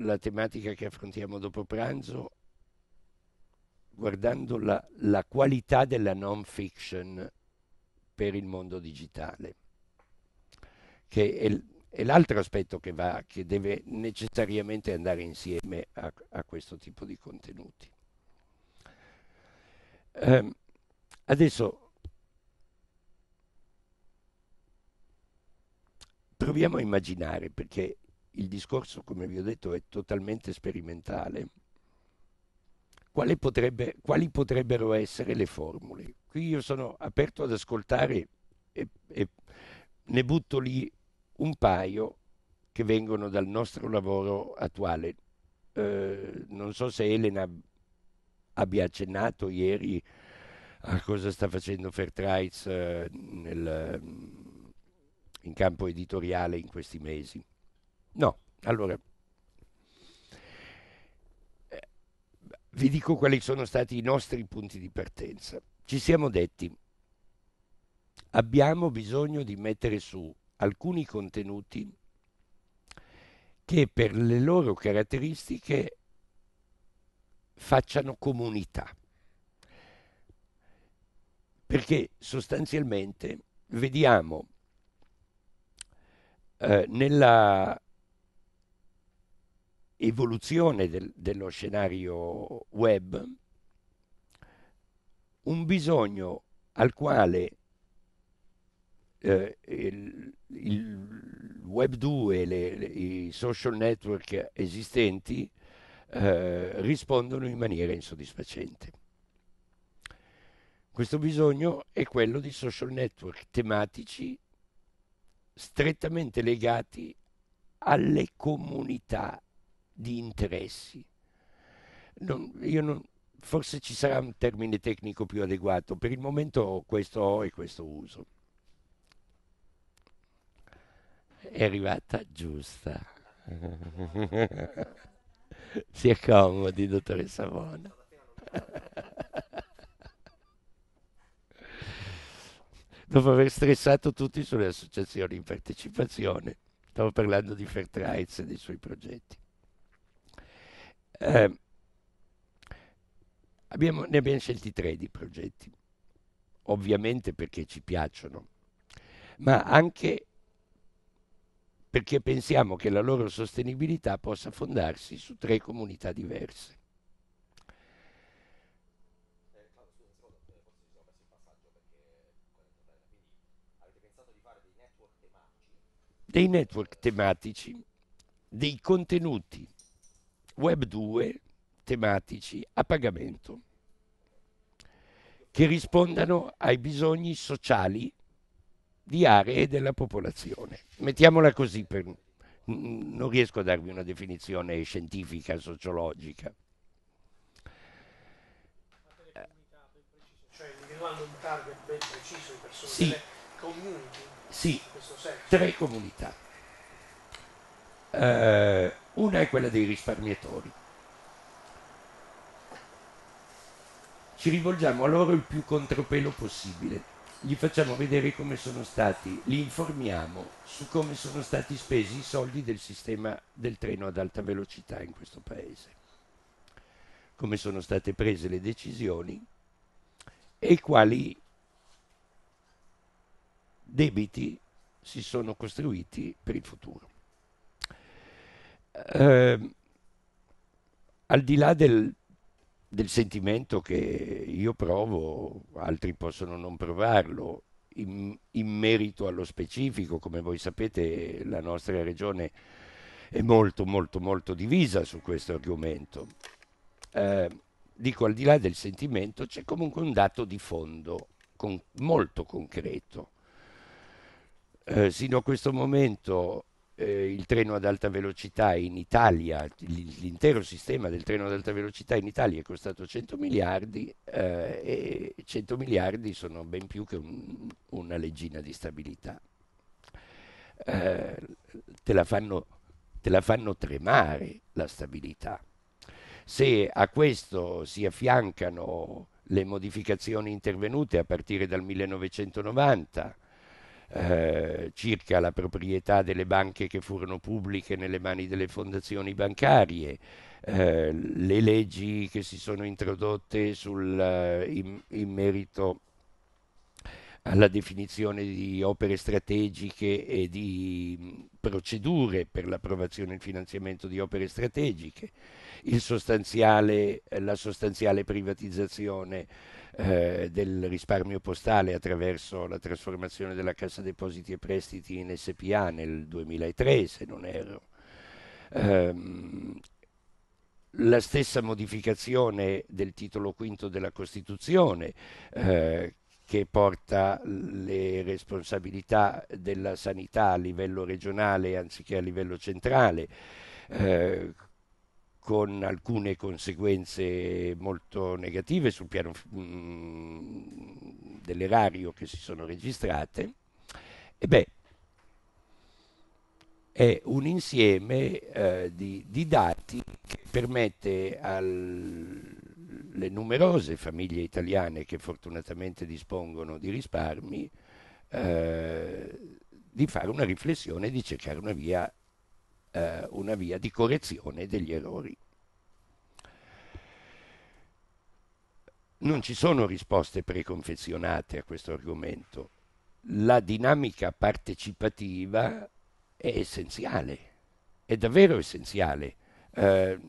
la tematica che affrontiamo dopo pranzo guardando la, la qualità della non fiction per il mondo digitale, che è, è l'altro aspetto che, va, che deve necessariamente andare insieme a, a questo tipo di contenuti. Eh, adesso proviamo a immaginare, perché il discorso, come vi ho detto, è totalmente sperimentale. Potrebbe, quali potrebbero essere le formule? qui io sono aperto ad ascoltare e, e ne butto lì un paio che vengono dal nostro lavoro attuale. Eh, non so se Elena abbia accennato ieri a cosa sta facendo Fairtrights eh, in campo editoriale in questi mesi. No, allora eh, vi dico quali sono stati i nostri punti di partenza. Ci siamo detti, abbiamo bisogno di mettere su alcuni contenuti che per le loro caratteristiche facciano comunità. Perché sostanzialmente vediamo eh, nella evoluzione del, dello scenario web un bisogno al quale eh, il, il, Web 2 e i social network esistenti eh, rispondono in maniera insoddisfacente. Questo bisogno è quello di social network tematici strettamente legati alle comunità di interessi. Non, io non, forse ci sarà un termine tecnico più adeguato, per il momento questo ho e questo uso. È arrivata giusta. si accomodi, dottoressa Savona. Dopo aver stressato tutti sulle associazioni in partecipazione, stavo parlando di Fairtrides e dei suoi progetti. Eh, Abbiamo, ne abbiamo scelti tre di progetti, ovviamente perché ci piacciono, ma anche perché pensiamo che la loro sostenibilità possa fondarsi su tre comunità diverse. dei network tematici, dei contenuti Web 2 tematici a pagamento che rispondano ai bisogni sociali di aree della popolazione. Mettiamola così, per... non riesco a darvi una definizione scientifica, sociologica. Cioè individuando un target ben preciso di persone, sì. community, sì. tre comunità. Uh, una è quella dei risparmiatori, ci rivolgiamo a loro il più contropelo possibile. Gli facciamo vedere come sono stati, li informiamo su come sono stati spesi i soldi del sistema del treno ad alta velocità in questo Paese, come sono state prese le decisioni e quali debiti si sono costruiti per il futuro. Eh, al di là del del sentimento che io provo, altri possono non provarlo. In, in, merito allo specifico, come voi sapete, la nostra regione è molto, molto, molto divisa su questo argomento. Eh, dico, al di là del sentimento, c'è comunque un dato di fondo con, molto concreto. Eh, sino a questo momento eh, il treno ad alta velocità in Italia, l'intero sistema del treno ad alta velocità in Italia è costato 100 miliardi eh, e 100 miliardi sono ben più che un, una leggina di stabilità. Eh, te, la fanno, te la fanno tremare la stabilità. Se a questo si affiancano le modificazioni intervenute a partire dal 1990, eh, circa la proprietà delle banche che furono pubbliche nelle mani delle fondazioni bancarie, eh, le leggi che si sono introdotte sul, eh, in, in merito alla definizione di opere strategiche e di mm, procedure per l'approvazione e il finanziamento di opere strategiche, sostanziale, la sostanziale privatizzazione eh, del risparmio postale attraverso la trasformazione della Cassa Depositi e Prestiti in SPA nel 2003, se non erro. Ehm, la stessa modificazione del titolo quinto della Costituzione eh, che porta le responsabilità della sanità a livello regionale anziché a livello centrale. Eh, con alcune conseguenze molto negative sul piano mh, mm, dell'erario che si sono registrate, e beh, è un insieme eh, di, di, dati che permette alle numerose famiglie italiane che fortunatamente dispongono di risparmi eh, di fare una riflessione e di cercare una via eh, una via di correzione degli errori. Non ci sono risposte preconfezionate a questo argomento. La dinamica partecipativa è essenziale, è davvero essenziale, eh,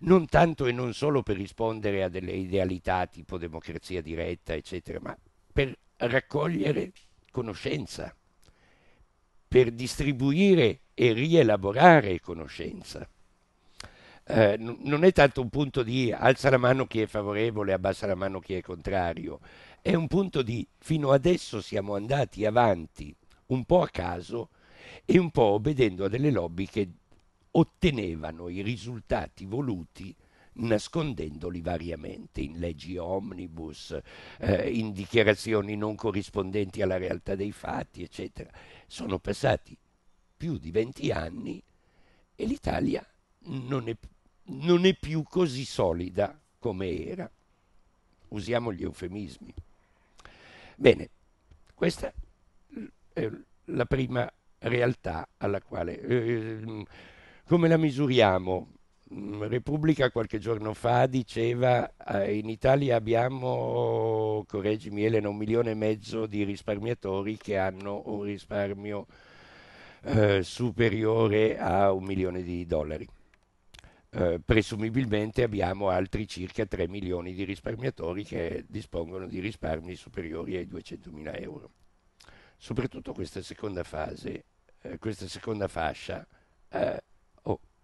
non tanto e non solo per rispondere a delle idealità tipo democrazia diretta, eccetera, ma per raccogliere conoscenza per distribuire e rielaborare conoscenza. Eh, non è tanto un punto di alza la mano chi è favorevole, abbassa la mano chi è contrario, è un punto di fino adesso siamo andati avanti un po' a caso e un po' obbedendo a delle lobby che ottenevano i risultati voluti nascondendoli variamente in leggi omnibus, eh, in dichiarazioni non corrispondenti alla realtà dei fatti, eccetera. Sono passati più di 20 anni e l'Italia non è, non è più così solida come era. Usiamo gli eufemismi. Bene, questa è la prima realtà alla quale... Eh, come la misuriamo? Mm, Repubblica qualche giorno fa diceva eh, in Italia abbiamo, correggimi Elena, un milione e mezzo di risparmiatori che hanno un risparmio eh, superiore a un milione di dollari. Eh, presumibilmente abbiamo altri circa 3 milioni di risparmiatori che dispongono di risparmi superiori ai 200 mila euro. Soprattutto questa seconda fase, eh, questa seconda fascia eh,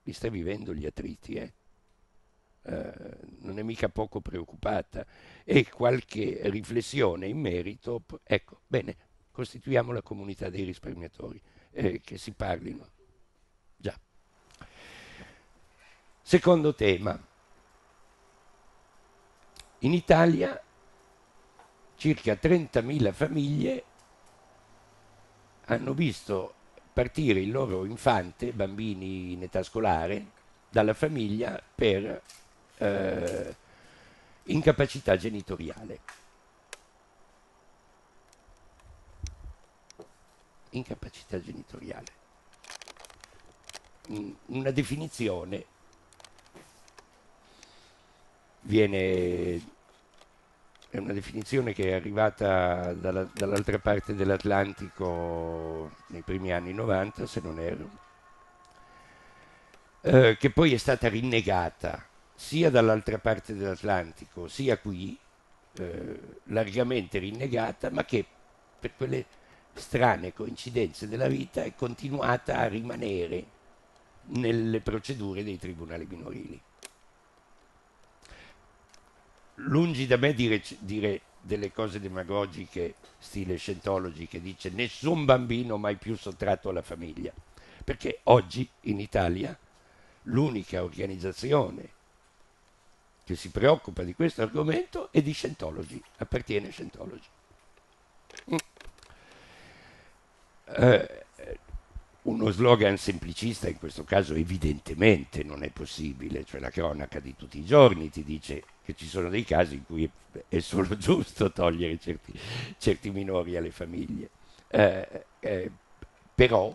li stai vivendo gli attriti, eh? eh, non è mica poco preoccupata e qualche riflessione in merito, ecco, bene, costituiamo la comunità dei risparmiatori eh, che si parlino. Già. Secondo tema. In Italia circa 30.000 famiglie hanno visto partire il loro infante, bambini in età scolare, dalla famiglia per eh, incapacità genitoriale. Incapacità genitoriale. Mm, una definizione viene è una definizione che è arrivata dalla, dall'altra parte dell'Atlantico nei primi anni 90, se non erro, eh, che poi è stata rinnegata sia dall'altra parte dell'Atlantico sia qui, eh, largamente rinnegata, ma che per quelle strane coincidenze della vita è continuata a rimanere nelle procedure dei tribunali minorili lungi da me dire, dire delle cose demagogiche, stile Scientology, che dice nessun bambino mai più sottratto alla famiglia. Perché oggi in Italia l'unica organizzazione che si preoccupa di questo argomento è di Scientology, appartiene a Scientology. Mm. Eh, uno slogan semplicista, in questo caso evidentemente non è possibile, cioè la cronaca di tutti i giorni ti dice che ci sono dei casi in cui è solo giusto togliere certi, certi minori alle famiglie. Eh, eh, però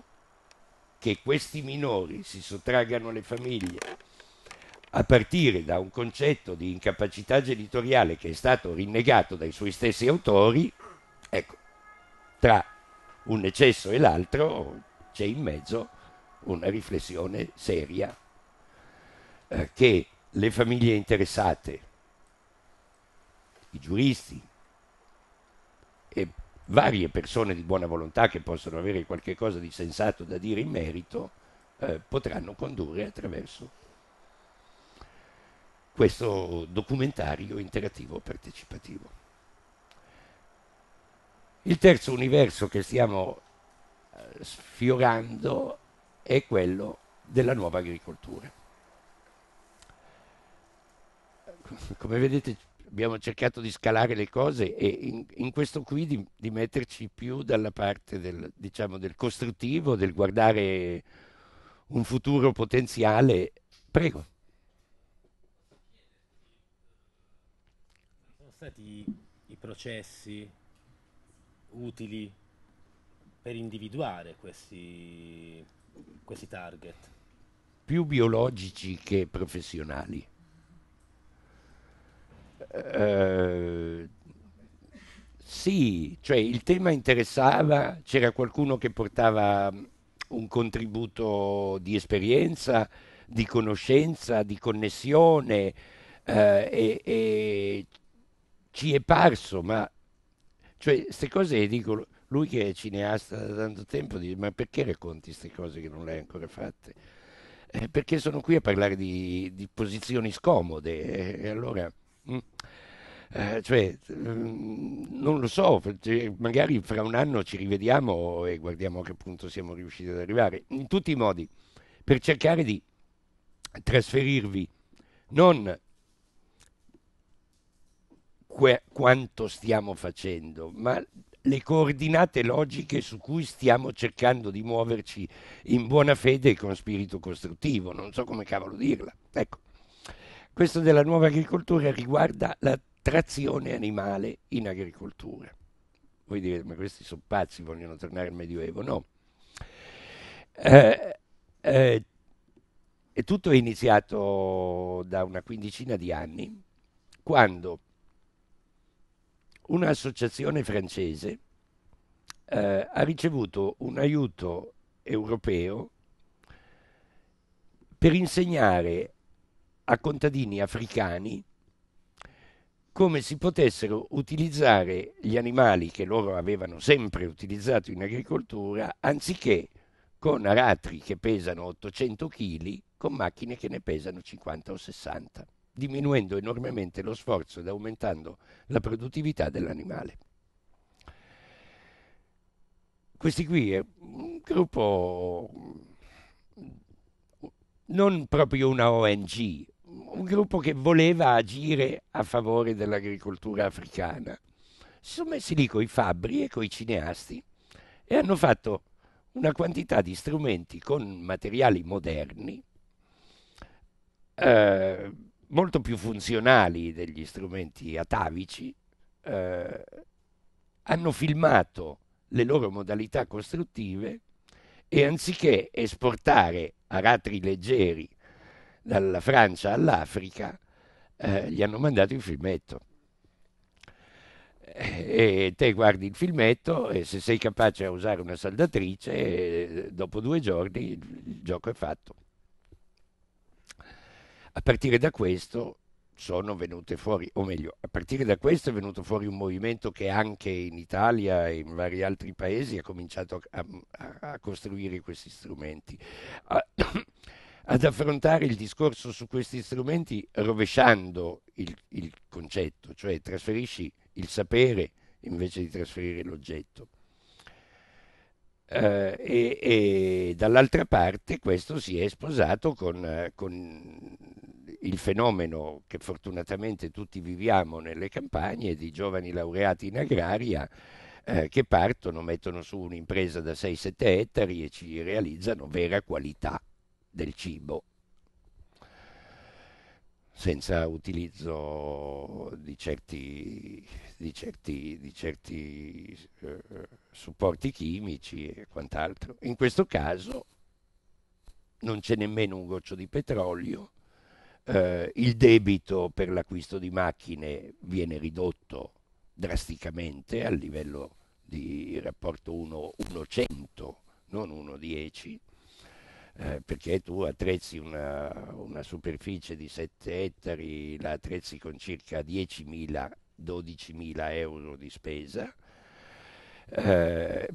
che questi minori si sottraggano alle famiglie a partire da un concetto di incapacità genitoriale che è stato rinnegato dai suoi stessi autori, ecco, tra un eccesso e l'altro c'è in mezzo una riflessione seria eh, che le famiglie interessate, i giuristi e varie persone di buona volontà che possono avere qualche cosa di sensato da dire in merito, eh, potranno condurre attraverso questo documentario interattivo partecipativo. Il terzo universo che stiamo sfiorando è quello della nuova agricoltura. Come vedete abbiamo cercato di scalare le cose e in, in questo qui di, di, metterci più dalla parte del, diciamo, del costruttivo, del guardare un futuro potenziale. Prego. Sono stati i processi utili per individuare questi, questi target? Più biologici che professionali. Eh, sì, cioè il tema interessava, c'era qualcuno che portava un contributo di esperienza, di conoscenza, di connessione eh, e, e, ci è parso, ma cioè queste cose dicono lui che è cineasta da tanto tempo dice ma perché racconti queste cose che non le hai ancora fatte? Eh, perché sono qui a parlare di, di posizioni scomode eh, e allora... Mh, mm, eh, cioè, mh, mm, non lo so, cioè, magari fra un anno ci rivediamo e guardiamo a che punto siamo riusciti ad arrivare. In tutti i modi, per cercare di trasferirvi non que- quanto stiamo facendo, ma le coordinate logiche su cui stiamo cercando di muoverci in buona fede e con spirito costruttivo, non so come cavolo dirla. Ecco, questo della nuova agricoltura riguarda la trazione animale in agricoltura. Voi direte, ma questi sono pazzi, vogliono tornare al Medioevo? No. Eh, eh, tutto è iniziato da una quindicina di anni, quando un'associazione francese eh, ha ricevuto un aiuto europeo per insegnare a contadini africani come si potessero utilizzare gli animali che loro avevano sempre utilizzato in agricoltura, anziché con aratri che pesano 800 kg, con macchine che ne pesano 50 o 60 diminuendo enormemente lo sforzo ed aumentando la produttività dell'animale. Questi qui è un gruppo non proprio una ONG, un gruppo che voleva agire a favore dell'agricoltura africana. Si sono messi lì con i fabbri e con i cineasti e hanno fatto una quantità di strumenti con materiali moderni eh, molto più funzionali degli strumenti atavici, eh, hanno filmato le loro modalità costruttive e anziché esportare aratri leggeri dalla Francia all'Africa, eh, gli hanno mandato il filmetto. Eh, e te guardi il filmetto e se sei capace a usare una saldatrice, eh, dopo due giorni il gioco è fatto. A partire da questo sono venute fuori, o meglio, a partire da questo è venuto fuori un movimento che anche in Italia e in vari altri paesi ha cominciato a, a, a costruire questi strumenti. A, ad affrontare il discorso su questi strumenti rovesciando il, il concetto, cioè trasferisci il sapere invece di trasferire l'oggetto. Uh, e, e, dall'altra parte questo si è sposato con, eh, con il fenomeno che fortunatamente tutti viviamo nelle campagne di giovani laureati in agraria eh, che partono, mettono su un'impresa da 6-7 ettari e ci realizzano vera qualità del cibo senza utilizzo di certi, di certi, di certi eh, supporti chimici e quant'altro. In questo caso non c'è nemmeno un goccio di petrolio eh, il debito per l'acquisto di macchine viene ridotto drasticamente al livello di rapporto 1-100, non 1-10, eh, perché tu attrezzi una, una, superficie di 7 ettari, la attrezzi con circa 10.000-12.000 euro di spesa, eh,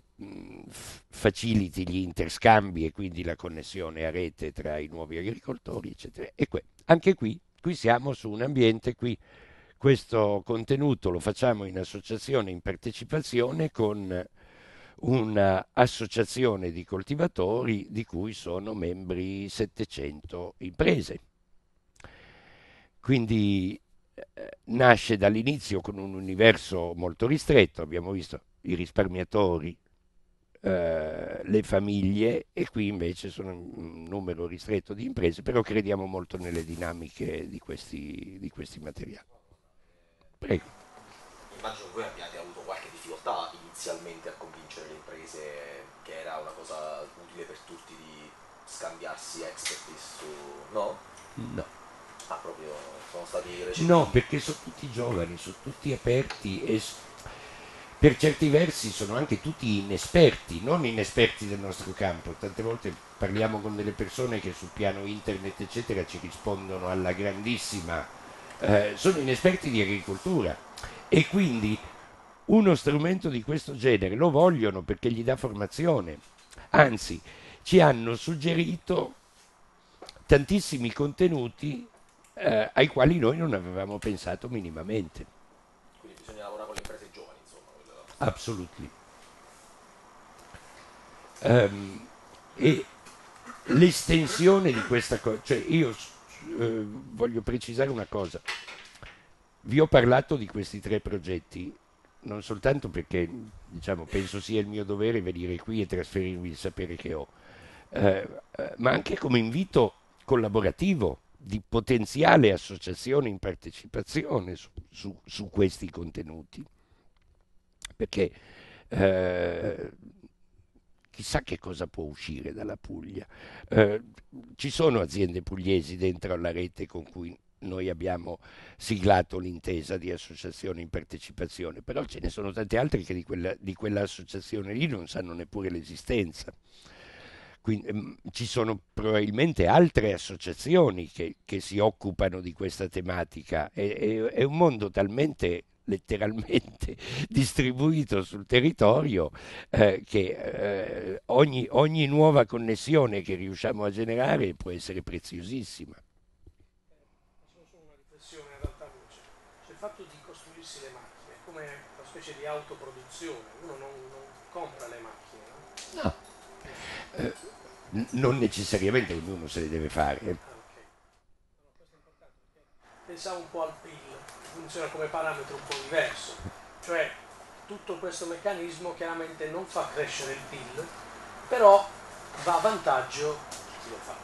faciliti gli interscambi e quindi la connessione a rete tra i nuovi agricoltori, eccetera. E que- anche qui, qui siamo su un ambiente, qui questo contenuto lo facciamo in associazione, in partecipazione con un'associazione di coltivatori di cui sono membri 700 imprese. Quindi eh, nasce dall'inizio con un universo molto ristretto, abbiamo visto i risparmiatori, eh, le famiglie e qui invece sono un numero ristretto di imprese, però crediamo molto nelle dinamiche di questi, di questi materiali. Prego. Immagino che voi abbiate avuto qualche difficoltà inizialmente a convincere le imprese che era una cosa utile per tutti di scambiarsi expertise su... no? No. Ah, proprio sono stati recepiti? No, perché sono tutti giovani, sono tutti aperti e per certi versi sono anche tutti inesperti, non inesperti del nostro campo, tante volte parliamo con delle persone che sul piano internet eccetera ci rispondono alla grandissima, eh, sono inesperti di agricoltura e quindi uno strumento di questo genere lo vogliono perché gli dà formazione, anzi ci hanno suggerito tantissimi contenuti eh, ai quali noi non avevamo pensato minimamente absolutely. Um, e l'estensione di questa cosa, cioè io eh, voglio precisare una cosa, vi ho parlato di questi tre progetti non soltanto perché diciamo, penso sia il mio dovere venire qui e trasferirvi il sapere che ho, eh, ma anche come invito collaborativo di potenziale associazione in partecipazione su, su, su questi contenuti perché eh, chissà che cosa può uscire dalla Puglia. Eh, ci sono aziende pugliesi dentro alla rete con cui noi abbiamo siglato l'intesa di associazione in partecipazione, però ce ne sono tante altre che di, quella, di quell'associazione lì non sanno neppure l'esistenza. Quindi, ehm, ci sono probabilmente altre associazioni che, che, si occupano di questa tematica. È, è, è un mondo talmente letteralmente distribuito sul territorio eh, che eh, ogni, ogni nuova connessione che riusciamo a generare può essere preziosissima. Solo una riflessione ad alta voce. il fatto di costruirsi le macchine è come una specie di autoproduzione, uno non, non compra le macchine. No, no. Eh, non necessariamente ognuno se le deve fare. funziona come parametro un po' diverso, cioè tutto questo meccanismo chiaramente non fa crescere il PIL, però va a vantaggio di chi lo fa.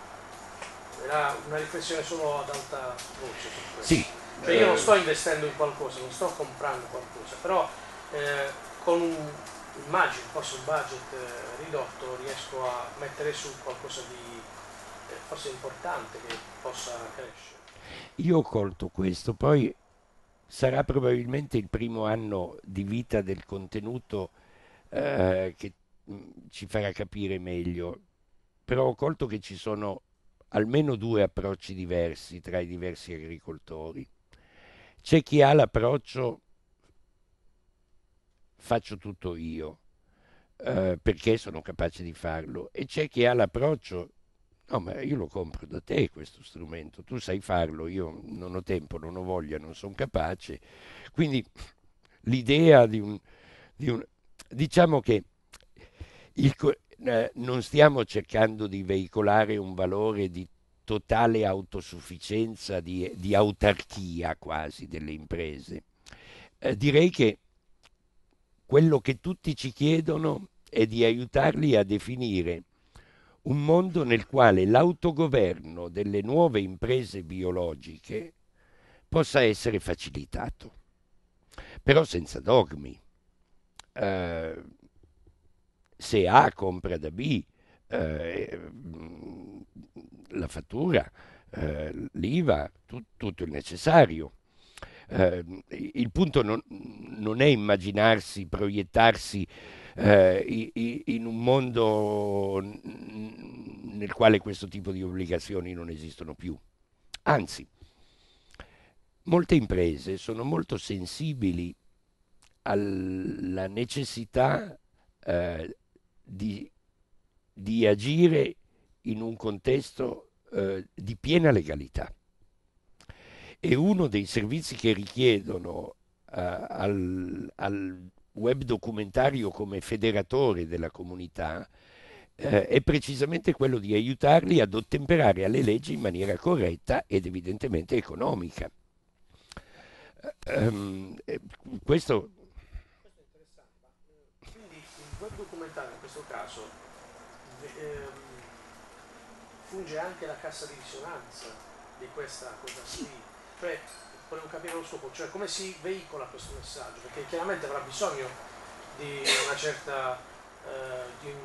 Era una riflessione solo ad alta voce su questo. Sì. Cioè io non eh. sto investendo in qualcosa, non sto comprando qualcosa, però eh, con un, immagino, forse un budget eh, ridotto riesco a mettere su qualcosa di eh, forse importante che possa crescere. Io ho colto questo, poi sarà probabilmente il primo anno di vita del contenuto eh, che mm, ci farà capire meglio, però ho colto che ci sono almeno due approcci diversi tra i diversi agricoltori. C'è chi ha l'approccio faccio tutto io, eh, perché sono capace di farlo, e c'è chi ha l'approccio No, ma io lo compro da te questo strumento, tu sai farlo, io non ho tempo, non ho voglia, non sono capace. Quindi l'idea di un, di un diciamo che il, eh, non stiamo cercando di veicolare un valore di totale autosufficienza, di, di autarchia quasi delle imprese. Eh, direi che quello che tutti ci chiedono è di aiutarli a definire un mondo nel quale l'autogoverno delle nuove imprese biologiche possa essere facilitato, però senza dogmi. Eh, se A compra da B eh, la fattura, eh, l'IVA, tu, tutto il necessario. Eh, il punto non, non è immaginarsi, proiettarsi eh, in un mondo nel quale questo tipo di obbligazioni non esistono più. Anzi, molte imprese sono molto sensibili alla necessità eh, di, di, agire in un contesto eh, di piena legalità. E uno dei servizi che richiedono eh, al, al web documentario come federatore della comunità eh, è precisamente quello di aiutarli ad ottemperare alle leggi in maniera corretta ed evidentemente economica. Um, questo... questo è interessante, eh, quindi il web documentario in questo caso eh, ehm, funge anche la cassa di risonanza di questa cosa sì. Cioè, volevo capire lo suo, cioè come si veicola questo messaggio, perché chiaramente avrà bisogno di una certa, eh, di, un,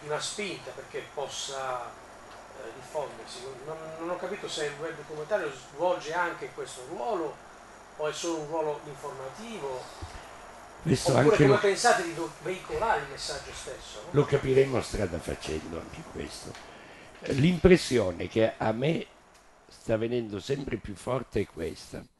di, una spinta perché possa eh, diffondersi. Non, non, ho capito se il web documentario svolge anche questo ruolo o è solo un ruolo informativo. Visto Oppure come lo... pensate di veicolare il messaggio stesso? No? Lo capiremo strada facendo anche questo. L'impressione che a me sta venendo sempre più forte è questa.